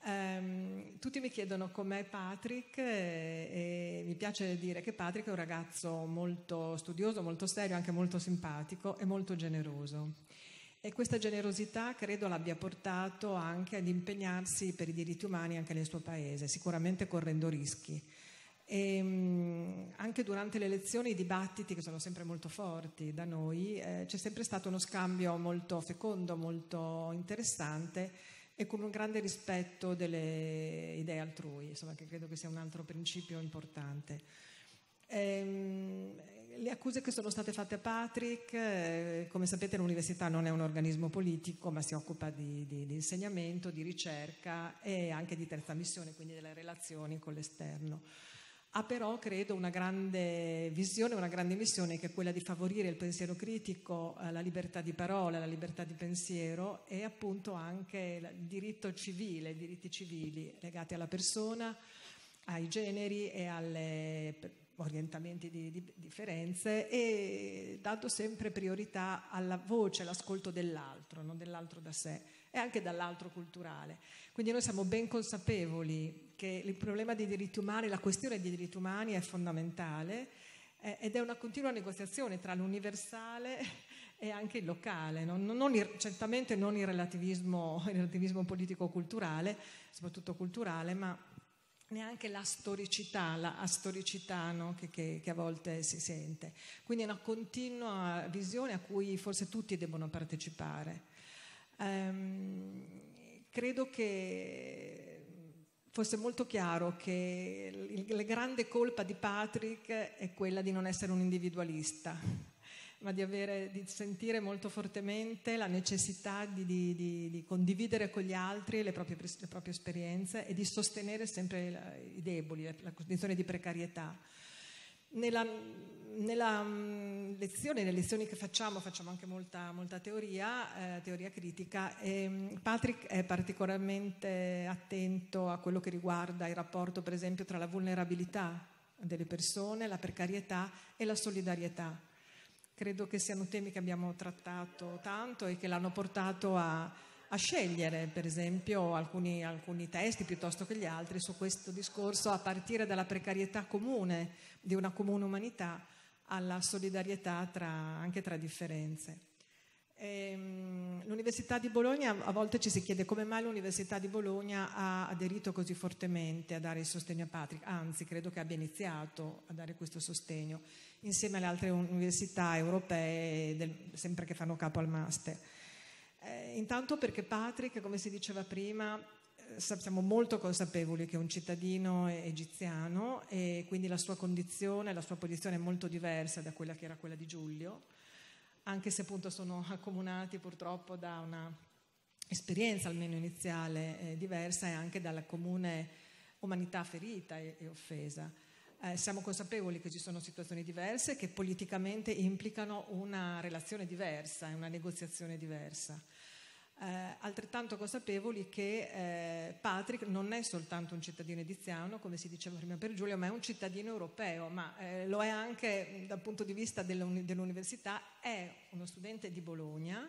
Um, tutti mi chiedono com'è Patrick e, eh, e mi piace dire che Patrick è un ragazzo molto studioso, molto serio, anche molto simpatico e molto generoso. E questa generosità credo l'abbia portato anche ad impegnarsi per i diritti umani anche nel suo paese, sicuramente correndo rischi. E, ehm, anche durante le elezioni i dibattiti, che sono sempre molto forti da noi, eh, c'è sempre stato uno scambio molto fecondo, molto interessante e con un grande rispetto delle idee altrui, insomma, che credo che sia un altro principio importante. E, ehm, le accuse che sono state fatte a Patrick, eh, come sapete l'università non è un organismo politico ma si occupa di, di, di, insegnamento, di ricerca e anche di terza missione, quindi delle relazioni con l'esterno. Ha però, credo, una grande visione, una grande missione che è quella di favorire il pensiero critico, eh, la libertà di parola, la libertà di pensiero e appunto anche il diritto civile, i diritti civili legati alla persona, ai generi e alle orientamenti di, di differenze e dato sempre priorità alla voce, all'ascolto dell'altro, non dell'altro da sé e anche dall'altro culturale. Quindi noi siamo ben consapevoli che il problema dei diritti umani, la questione dei diritti umani è fondamentale eh, ed è una continua negoziazione tra l'universale e anche il locale, non, non, il, certamente non il relativismo, il relativismo politico-culturale, soprattutto culturale, ma neanche la storicità, la astoricità no? che, che, che, a volte si sente. Quindi è una continua visione a cui forse tutti devono partecipare. Ehm, credo che fosse molto chiaro che il, la grande colpa di Patrick è quella di non essere un individualista ma di, avere, di, sentire molto fortemente la necessità di, di, di condividere con gli altri le proprie, le proprie, esperienze e di sostenere sempre la, i deboli, la, condizione di precarietà. Nella, nella mm, lezione, nelle lezioni che facciamo, facciamo anche molta, molta teoria, eh, teoria critica, e mm, Patrick è particolarmente attento a quello che riguarda il rapporto, per esempio, tra la vulnerabilità delle persone, la precarietà e la solidarietà credo che siano temi che abbiamo trattato tanto e che l'hanno portato a, a scegliere, per esempio, alcuni, alcuni, testi piuttosto che gli altri su questo discorso a partire dalla precarietà comune di una comune umanità alla solidarietà tra, anche tra differenze. Ehm, L'Università di Bologna, a volte ci si chiede come mai l'Università di Bologna ha aderito così fortemente a dare il sostegno a Patrick, anzi credo che abbia iniziato a dare questo sostegno insieme alle altre università europee, del, sempre che fanno capo al master. Eh, intanto perché Patrick, come si diceva prima, eh, siamo molto consapevoli che è un cittadino egiziano e quindi la sua condizione, la sua posizione è molto diversa da quella che era quella di Giulio anche se appunto sono accomunati purtroppo da una esperienza almeno iniziale eh, diversa e anche dalla comune umanità ferita e, e offesa. Eh, siamo consapevoli che ci sono situazioni diverse che politicamente implicano una relazione diversa e una negoziazione diversa eh, altrettanto consapevoli che eh, Patrick non è soltanto un cittadino egiziano, come si diceva prima per Giulio, ma è un cittadino europeo, ma eh, lo è anche dal punto di vista dell'uni- dell'università, è uno studente di Bologna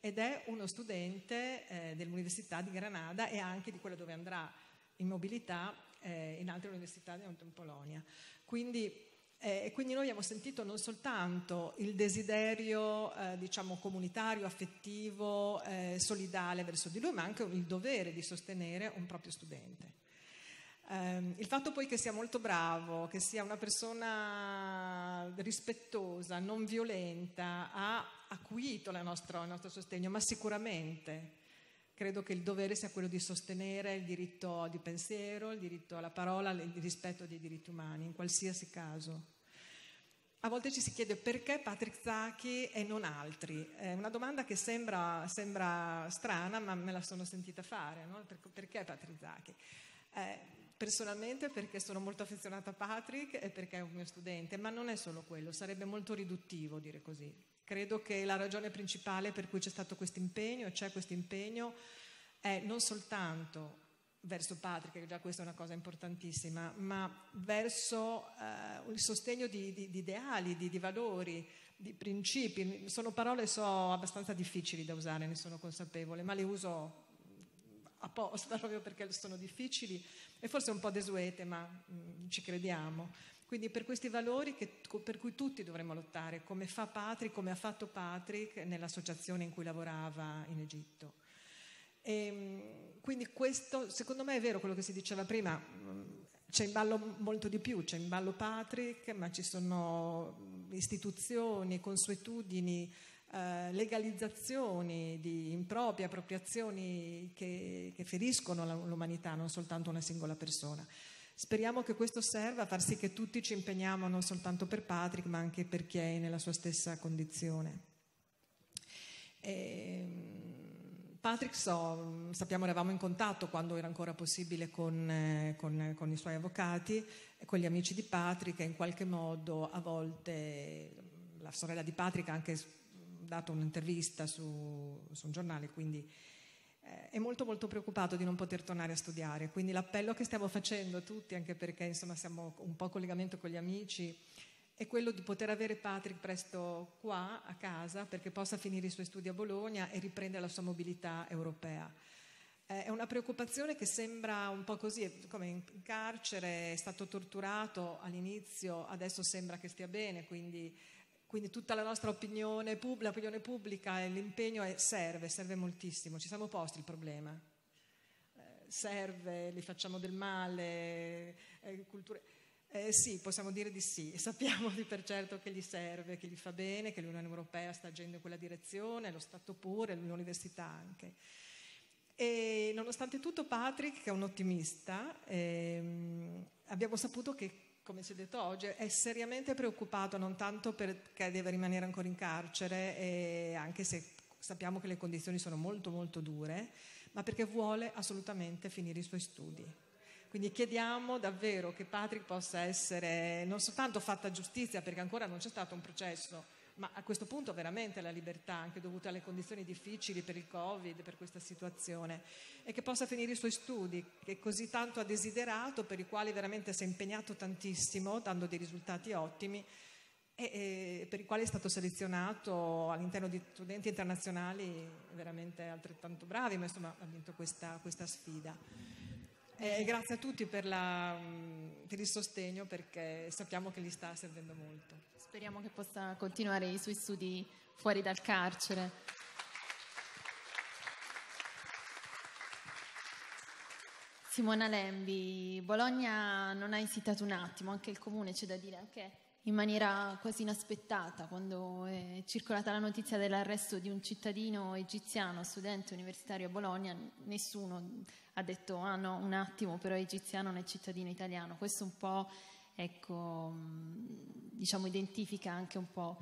ed è uno studente eh, dell'Università di Granada e anche di quella dove andrà in mobilità eh, in altre università in Polonia. Quindi eh, e quindi noi abbiamo sentito non soltanto il desiderio eh, diciamo comunitario, affettivo, eh, solidale verso di lui, ma anche il dovere di sostenere un proprio studente. Eh, il fatto poi che sia molto bravo, che sia una persona rispettosa, non violenta, ha acuito nostra, il nostro sostegno, ma sicuramente credo che il dovere sia quello di sostenere il diritto di pensiero, il diritto alla parola, il rispetto dei diritti umani, in qualsiasi caso. A volte ci si chiede perché Patrick Zachi e non altri. È una domanda che sembra, sembra strana, ma me la sono sentita fare. No? Perché Patrick Zachi? Eh, personalmente perché sono molto affezionata a Patrick e perché è un mio studente, ma non è solo quello, sarebbe molto riduttivo dire così. Credo che la ragione principale per cui c'è stato questo impegno e c'è questo impegno è non soltanto verso Patri, che già questa è una cosa importantissima, ma verso eh, il sostegno di, di, di ideali, di, di, valori, di principi. Sono parole so, abbastanza difficili da usare, ne sono consapevole, ma le uso apposta proprio perché sono difficili e forse un po' desuete, ma mh, mm, ci crediamo. Quindi per questi valori che, per cui tutti dovremmo lottare, come fa Patrick, come ha fatto Patrick nell'associazione in cui lavorava in Egitto. E, ehm, quindi questo, secondo me è vero quello che si diceva prima, mm, c'è in ballo molto di più, c'è in ballo Patrick, ma ci sono istituzioni, consuetudini, eh, legalizzazioni di improprie appropriazioni che, che feriscono l'umanità, non soltanto una singola persona. Speriamo che questo serva a far sì che tutti ci impegniamo non soltanto per Patrick, ma anche per chi è nella sua stessa condizione. E, ehm, Patrick, so, sappiamo, eravamo in contatto quando era ancora possibile con, eh, con, eh, con i suoi avvocati, eh, con gli amici di Patrick e in qualche modo a volte la sorella di Patrick ha anche dato un'intervista su, su un giornale, quindi è molto molto preoccupato di non poter tornare a studiare. Quindi l'appello che stiamo facendo tutti, anche perché insomma siamo un po' in collegamento con gli amici, è quello di poter avere Patrick presto qua a casa perché possa finire i suoi studi a Bologna e riprendere la sua mobilità europea. Eh, è una preoccupazione che sembra un po' così, come in carcere è stato torturato all'inizio, adesso sembra che stia bene, quindi, quindi tutta la nostra opinione, pub- l'opinione pubblica e l'impegno è, serve, serve moltissimo, ci siamo posti il problema eh, serve, gli facciamo del male, eh, culture. Eh, sì, possiamo dire di sì, sappiamo di per certo che gli serve, che gli fa bene, che l'Unione Europea sta agendo in quella direzione, lo Stato pure, l'università anche. E nonostante tutto Patrick, che è un ottimista, ehm, abbiamo saputo che come si è detto oggi, è seriamente preoccupato non tanto perché deve rimanere ancora in carcere, anche se sappiamo che le condizioni sono molto molto dure, ma perché vuole assolutamente finire i suoi studi. Quindi chiediamo davvero che Patrick possa essere non soltanto fatta giustizia, perché ancora non c'è stato un processo, ma a questo punto veramente la libertà, anche dovuta alle condizioni difficili per il Covid, per questa situazione, e che possa finire i suoi studi, che così tanto ha desiderato, per i quali veramente si è impegnato tantissimo, dando dei risultati ottimi, e, e per i quali è stato selezionato all'interno di studenti internazionali veramente altrettanto bravi, ma insomma ha vinto questa, questa sfida. E grazie a tutti per, la, per il sostegno perché sappiamo che gli sta servendo molto. Speriamo che possa continuare i suoi studi fuori dal carcere. Simona Lembi, Bologna non ha esitato un attimo, anche il comune c'è da dire, anche in maniera quasi inaspettata quando è circolata la notizia dell'arresto di un cittadino egiziano, studente universitario a Bologna, nessuno ha detto ah no, un attimo, però è egiziano non è cittadino italiano. Questo un po' ecco, mm, diciamo, identifica anche un po'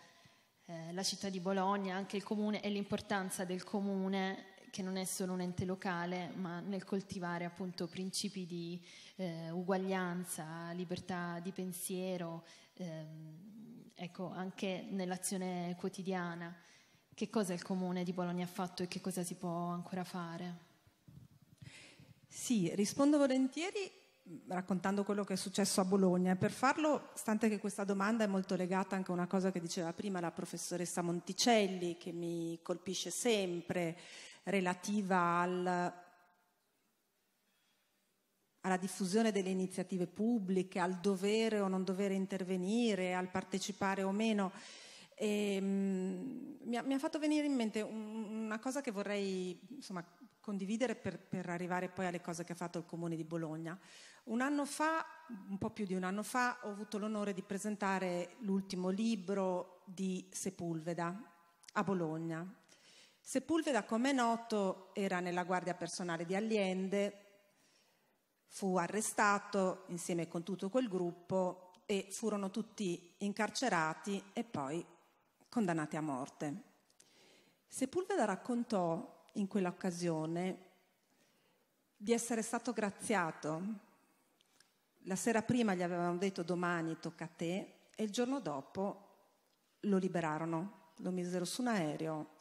eh, la città di Bologna, anche il comune e l'importanza del comune che non è solo un ente locale, ma nel coltivare appunto principi di eh, uguaglianza, libertà di pensiero, ehm, ecco, anche nell'azione quotidiana. Che cosa il comune di Bologna ha fatto e che cosa si può ancora fare? Sì, rispondo volentieri mm, raccontando quello che è successo a Bologna. Per farlo, stante che questa domanda è molto legata anche a una cosa che diceva prima la professoressa Monticelli, che mi colpisce sempre, relativa al, alla diffusione delle iniziative pubbliche, al dovere o non dovere intervenire, al partecipare o meno. E, ehm, mh, mi, ha, fatto venire in mente una cosa che vorrei insomma, condividere per, per, arrivare poi alle cose che ha fatto il Comune di Bologna. Un anno fa, un po' più di un anno fa, ho avuto l'onore di presentare l'ultimo libro di Sepulveda a Bologna. Sepulveda, come è noto, era nella guardia personale di Allende, fu arrestato insieme con tutto quel gruppo e furono tutti incarcerati e poi condannati a morte. Sepulveda raccontò in quell'occasione di essere stato graziato. La sera prima gli avevano detto domani tocca a te e il giorno dopo lo liberarono, lo misero su un aereo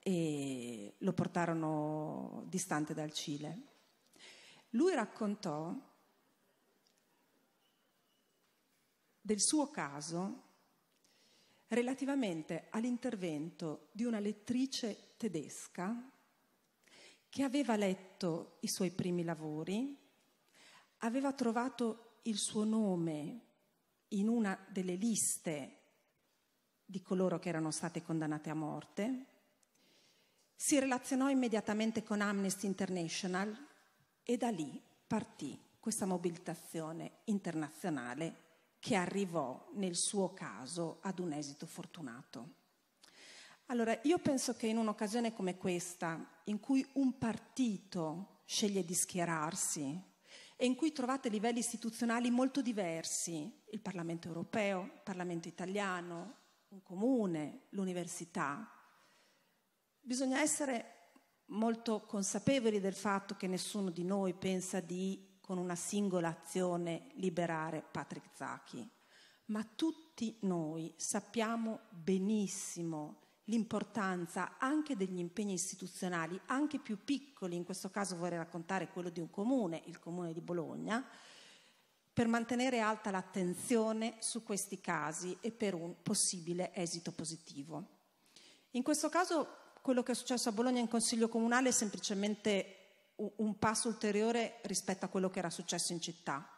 e lo portarono distante dal Cile. Lui raccontò del suo caso relativamente all'intervento di una lettrice tedesca che aveva letto i suoi primi lavori, aveva trovato il suo nome in una delle liste di coloro che erano state condannate a morte si relazionò immediatamente con Amnesty International e da lì partì questa mobilitazione internazionale che arrivò nel suo caso ad un esito fortunato. Allora, io penso che in un'occasione come questa, in cui un partito sceglie di schierarsi e in cui trovate livelli istituzionali molto diversi, il Parlamento europeo, il Parlamento italiano, un comune, l'università, Bisogna essere molto consapevoli del fatto che nessuno di noi pensa di, con una singola azione, liberare Patrick Zacchi, ma tutti noi sappiamo benissimo l'importanza anche degli impegni istituzionali, anche più piccoli, in questo caso vorrei raccontare quello di un comune, il comune di Bologna, per mantenere alta l'attenzione su questi casi e per un possibile esito positivo. In questo caso quello che è successo a Bologna in Consiglio Comunale è semplicemente un passo ulteriore rispetto a quello che era successo in città.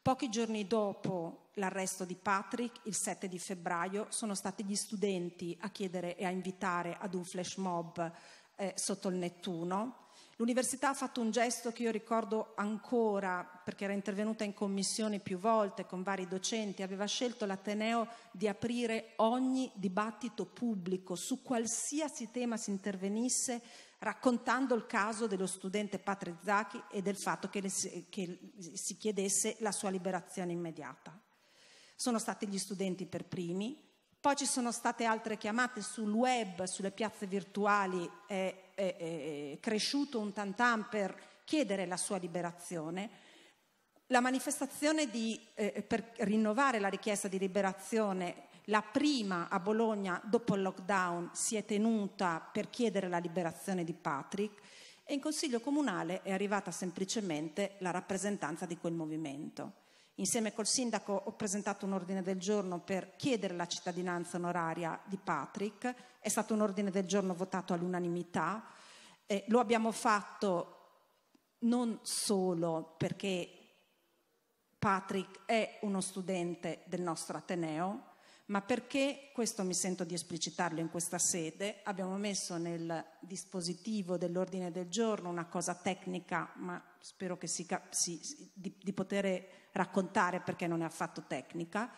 Pochi giorni dopo l'arresto di Patrick, il 7 di febbraio, sono stati gli studenti a chiedere e a invitare ad un flash mob eh, sotto il Nettuno L'università ha fatto un gesto che io ricordo ancora perché era intervenuta in commissione più volte con vari docenti, aveva scelto l'Ateneo di aprire ogni dibattito pubblico su qualsiasi tema si intervenisse raccontando il caso dello studente Patrizzacchi e del fatto che, le, che si chiedesse la sua liberazione immediata. Sono stati gli studenti per primi, poi ci sono state altre chiamate sul web, sulle piazze virtuali. Eh, è, è cresciuto un tantan per chiedere la sua liberazione, la manifestazione di, eh, eh, per rinnovare la richiesta di liberazione, la prima a Bologna dopo il lockdown si è tenuta per chiedere la liberazione di Patrick e in Consiglio Comunale è arrivata semplicemente la rappresentanza di quel movimento. Insieme col sindaco ho presentato un ordine del giorno per chiedere la cittadinanza onoraria di Patrick è stato un ordine del giorno votato all'unanimità, eh, lo abbiamo fatto non solo perché Patrick è uno studente del nostro Ateneo, ma perché, questo mi sento di esplicitarlo in questa sede, abbiamo messo nel dispositivo dell'ordine del giorno una cosa tecnica, ma spero si, si, di, di poter raccontare perché non è affatto tecnica,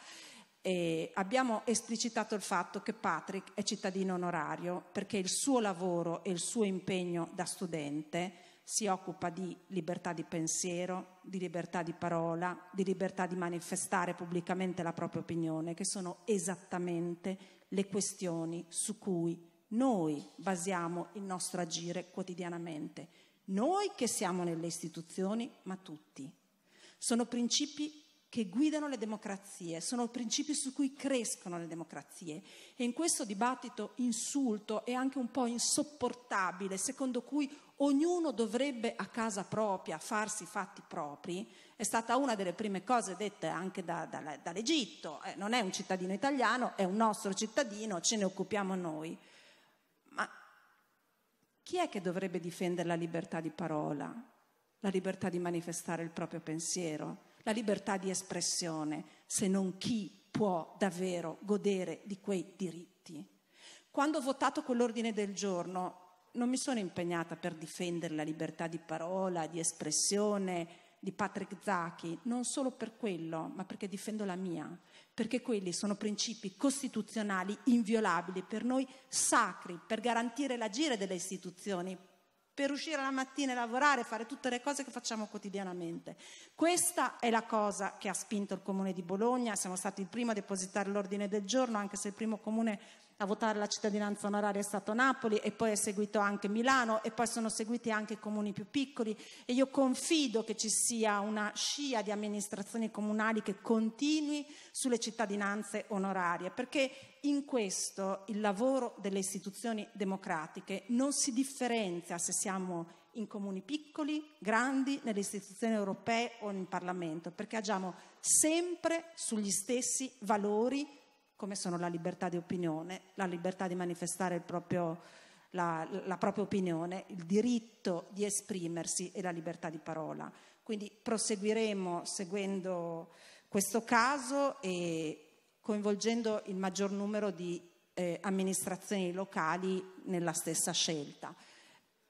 e abbiamo esplicitato il fatto che Patrick è cittadino onorario perché il suo lavoro e il suo impegno da studente si occupa di libertà di pensiero, di libertà di parola, di libertà di manifestare pubblicamente la propria opinione, che sono esattamente le questioni su cui noi basiamo il nostro agire quotidianamente, noi che siamo nelle istituzioni, ma tutti. Sono principi che guidano le democrazie, sono principi su cui crescono le democrazie e in questo dibattito insulto e anche un po' insopportabile, secondo cui ognuno dovrebbe a casa propria farsi i fatti propri, è stata una delle prime cose dette anche da, da, dall'Egitto, eh, non è un cittadino italiano, è un nostro cittadino, ce ne occupiamo noi. Ma chi è che dovrebbe difendere la libertà di parola, la libertà di manifestare il proprio pensiero? la libertà di espressione, se non chi può davvero godere di quei diritti. Quando ho votato quell'ordine del giorno non mi sono impegnata per difendere la libertà di parola, di espressione di Patrick Zachi, non solo per quello, ma perché difendo la mia, perché quelli sono principi costituzionali inviolabili, per noi sacri, per garantire l'agire delle istituzioni, per uscire la mattina e lavorare, fare tutte le cose che facciamo quotidianamente. Questa è la cosa che ha spinto il Comune di Bologna, siamo stati il primo a depositare l'ordine del giorno, anche se il primo comune a votare la cittadinanza onoraria è stato Napoli e poi è seguito anche Milano e poi sono seguiti anche comuni più piccoli e io confido che ci sia una scia di amministrazioni comunali che continui sulle cittadinanze onorarie perché in questo il lavoro delle istituzioni democratiche non si differenzia se siamo in comuni piccoli, grandi, nelle istituzioni europee o in Parlamento, perché agiamo sempre sugli stessi valori come sono la libertà di opinione, la libertà di manifestare proprio, la, la propria opinione, il diritto di esprimersi e la libertà di parola. Quindi proseguiremo seguendo questo caso e coinvolgendo il maggior numero di eh, amministrazioni locali nella stessa scelta.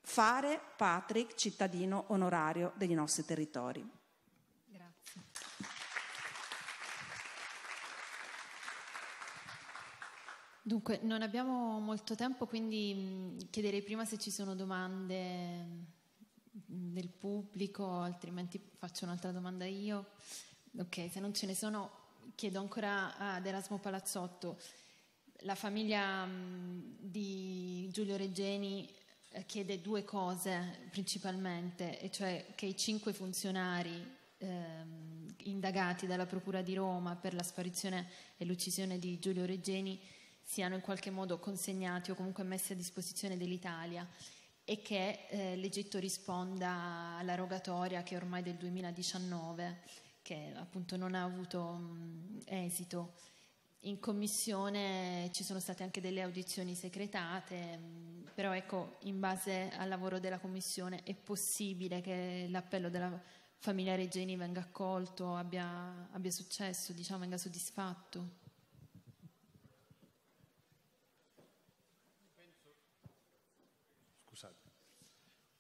Fare Patrick cittadino onorario dei nostri territori. Dunque, non abbiamo molto tempo, quindi mm, chiederei prima se ci sono domande mm, del pubblico, altrimenti faccio un'altra domanda io. Ok, se non ce ne sono, chiedo ancora ad Erasmo Palazzotto. La famiglia mm, di Giulio Reggeni eh, chiede due cose principalmente, e cioè che i cinque funzionari ehm, indagati dalla Procura di Roma per la sparizione e l'uccisione di Giulio Reggeni siano in qualche modo consegnati o comunque messi a disposizione dell'Italia e che eh, l'Egitto risponda alla rogatoria che è ormai del 2019, che appunto non ha avuto mh, mm, esito. In commissione ci sono state anche delle audizioni segretate, mh, mm, però ecco, in base al lavoro della commissione è possibile che l'appello della famiglia Regeni venga accolto, abbia, abbia successo, diciamo, venga soddisfatto.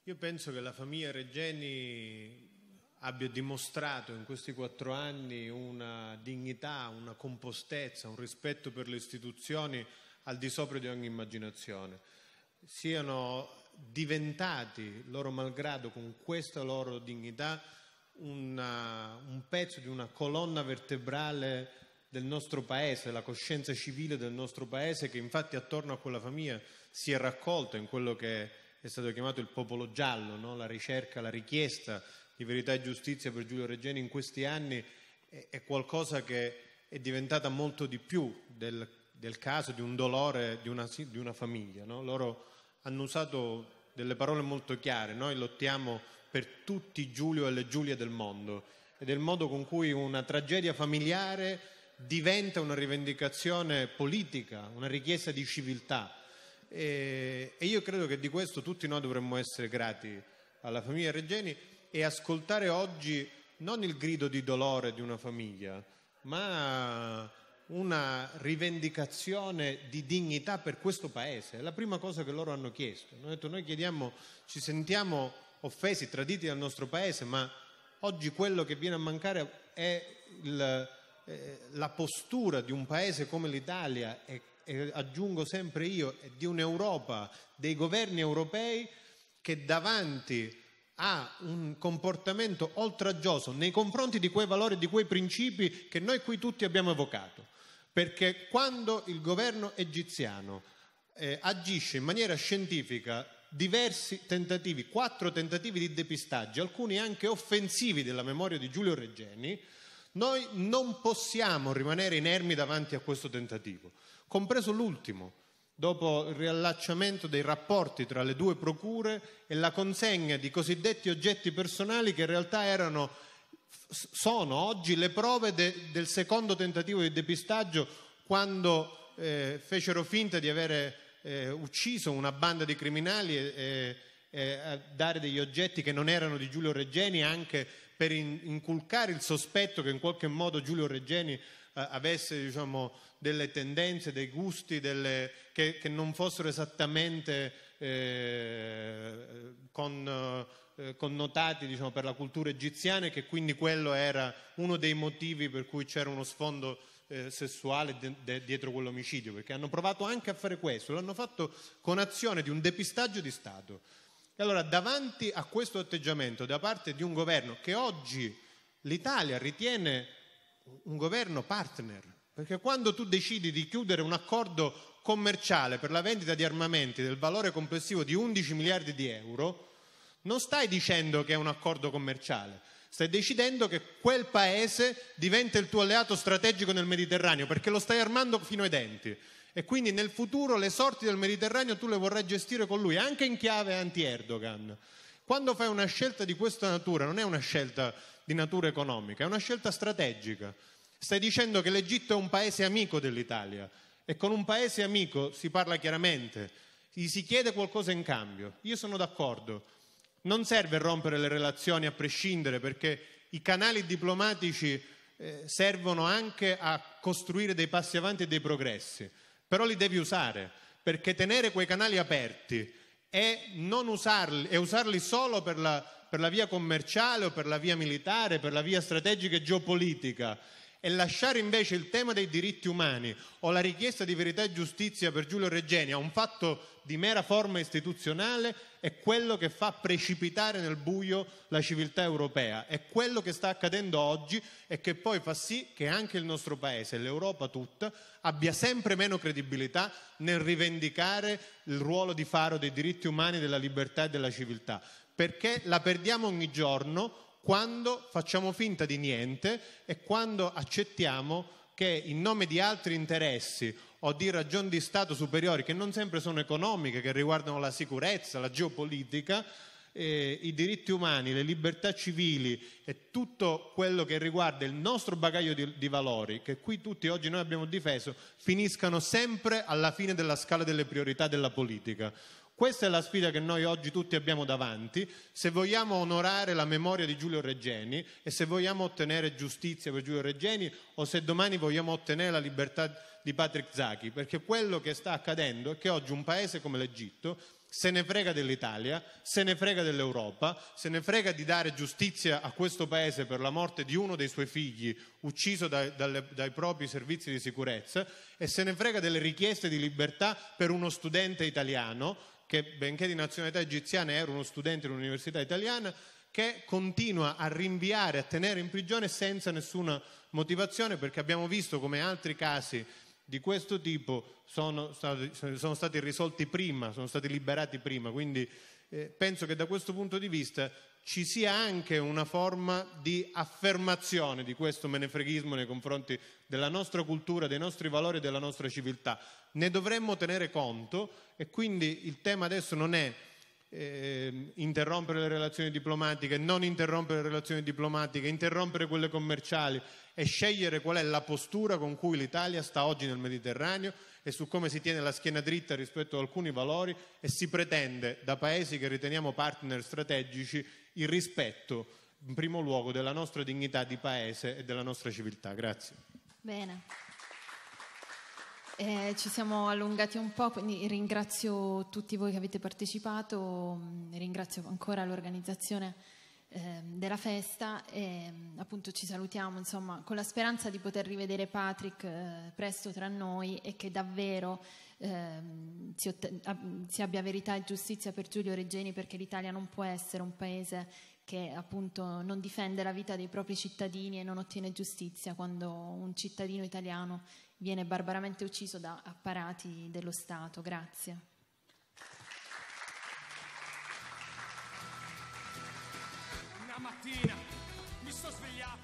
Io penso che la famiglia Reggeni abbia dimostrato in questi quattro anni una dignità, una compostezza, un rispetto per le istituzioni al di sopra di ogni immaginazione. Siano diventati, loro malgrado, con questa loro dignità, una, un pezzo di una colonna vertebrale del nostro paese, la coscienza civile del nostro paese, che infatti attorno a quella famiglia si è raccolta in quello che è stato chiamato il popolo giallo, no? la ricerca, la richiesta di verità e giustizia per Giulio Regeni in questi anni è, è qualcosa che è diventata molto di più del, del caso, di un dolore di una, di una famiglia. No? Loro hanno usato delle parole molto chiare, noi lottiamo per tutti Giulio e le Giulie del mondo ed è il modo con cui una tragedia familiare diventa una rivendicazione politica, una richiesta di civiltà. E, eh, e io credo che di questo tutti noi dovremmo essere grati alla famiglia Regeni e ascoltare oggi non il grido di dolore di una famiglia, ma una rivendicazione di dignità per questo paese. È la prima cosa che loro hanno chiesto. Hanno detto noi chiediamo, ci sentiamo offesi, traditi dal nostro paese, ma oggi quello che viene a mancare è il, eh, la postura di un paese come l'Italia e e aggiungo sempre io, di un'Europa, dei governi europei che davanti a un comportamento oltraggioso nei confronti di quei valori, di quei principi che noi qui tutti abbiamo evocato. Perché quando il governo egiziano eh, agisce in maniera scientifica diversi tentativi, quattro tentativi di depistaggio, alcuni anche offensivi della memoria di Giulio Reggeni, noi non possiamo rimanere inermi davanti a questo tentativo compreso l'ultimo, dopo il riallacciamento dei rapporti tra le due procure e la consegna di cosiddetti oggetti personali che in realtà erano, sono oggi le prove de, del secondo tentativo di depistaggio quando eh, fecero finta di avere eh, ucciso una banda di criminali e, e, a dare degli oggetti che non erano di Giulio Reggeni anche per inculcare il sospetto che in qualche modo Giulio Reggeni eh, avesse diciamo, delle tendenze, dei gusti, delle, che, che, non fossero esattamente eh, con, eh, connotati diciamo, per la cultura egiziana e che quindi quello era uno dei motivi per cui c'era uno sfondo eh, sessuale de- de- dietro quell'omicidio, perché hanno provato anche a fare questo, l'hanno fatto con azione di un depistaggio di Stato. E allora davanti a questo atteggiamento da parte di un governo che oggi l'Italia ritiene un governo partner, perché quando tu decidi di chiudere un accordo commerciale per la vendita di armamenti del valore complessivo di 11 miliardi di euro, non stai dicendo che è un accordo commerciale, stai decidendo che quel paese diventa il tuo alleato strategico nel Mediterraneo perché lo stai armando fino ai denti e quindi nel futuro le sorti del Mediterraneo tu le vorrai gestire con lui, anche in chiave anti-Erdogan. Quando fai una scelta di questa natura non è una scelta di natura economica, è una scelta strategica. Stai dicendo che l'Egitto è un paese amico dell'Italia e con un paese amico si parla chiaramente, gli si chiede qualcosa in cambio. Io sono d'accordo, non serve rompere le relazioni a prescindere perché i canali diplomatici eh, servono anche a costruire dei passi avanti e dei progressi, però li devi usare perché tenere quei canali aperti e, usarli, e usarli solo per la, per la via commerciale o per la via militare, per la via strategica e geopolitica e lasciare invece il tema dei diritti umani o la richiesta di verità e giustizia per Giulio Regeni a un fatto di mera forma istituzionale è quello che fa precipitare nel buio la civiltà europea, è quello che sta accadendo oggi e che poi fa sì che anche il nostro Paese, l'Europa tutta, abbia sempre meno credibilità nel rivendicare il ruolo di faro dei diritti umani, della libertà e della civiltà, perché la perdiamo ogni giorno quando facciamo finta di niente e quando accettiamo che in nome di altri interessi o di ragioni di Stato superiori, che non sempre sono economiche, che riguardano la sicurezza, la geopolitica, eh, i diritti umani, le libertà civili e tutto quello che riguarda il nostro bagaglio di, di valori, che qui tutti oggi noi abbiamo difeso, finiscano sempre alla fine della scala delle priorità della politica. Questa è la sfida che noi oggi tutti abbiamo davanti, se vogliamo onorare la memoria di Giulio Reggeni e se vogliamo ottenere giustizia per Giulio Reggeni o se domani vogliamo ottenere la libertà di Patrick Zaki, perché quello che sta accadendo è che oggi un paese come l'Egitto se ne frega dell'Italia, se ne frega dell'Europa, se ne frega di dare giustizia a questo paese per la morte di uno dei suoi figli ucciso dai, dalle, dai propri servizi di sicurezza e se ne frega delle richieste di libertà per uno studente italiano che benché di nazionalità egiziana era uno studente dell'università italiana, che continua a rinviare, a tenere in prigione senza nessuna motivazione, perché abbiamo visto come altri casi di questo tipo sono stati, sono stati risolti prima, sono stati liberati prima. Quindi eh, penso che da questo punto di vista ci sia anche una forma di affermazione di questo menefreghismo nei confronti della nostra cultura, dei nostri valori e della nostra civiltà ne dovremmo tenere conto e quindi il tema adesso non è eh, interrompere le relazioni diplomatiche, non interrompere le relazioni diplomatiche, interrompere quelle commerciali e scegliere qual è la postura con cui l'Italia sta oggi nel Mediterraneo e su come si tiene la schiena dritta rispetto ad alcuni valori e si pretende da paesi che riteniamo partner strategici il rispetto in primo luogo della nostra dignità di paese e della nostra civiltà. Grazie. Bene. Eh, ci siamo allungati un po', quindi ringrazio tutti voi che avete partecipato, mm, ringrazio ancora l'organizzazione eh, della festa e mm, appunto ci salutiamo insomma con la speranza di poter rivedere Patrick eh, presto tra noi e che davvero ehm, si, ob- si abbia verità e giustizia per Giulio Reggeni perché l'Italia non può essere un paese che appunto non difende la vita dei propri cittadini e non ottiene giustizia quando un cittadino italiano viene barbaramente ucciso da apparati dello Stato. Grazie. Una mattina mi sono svegliato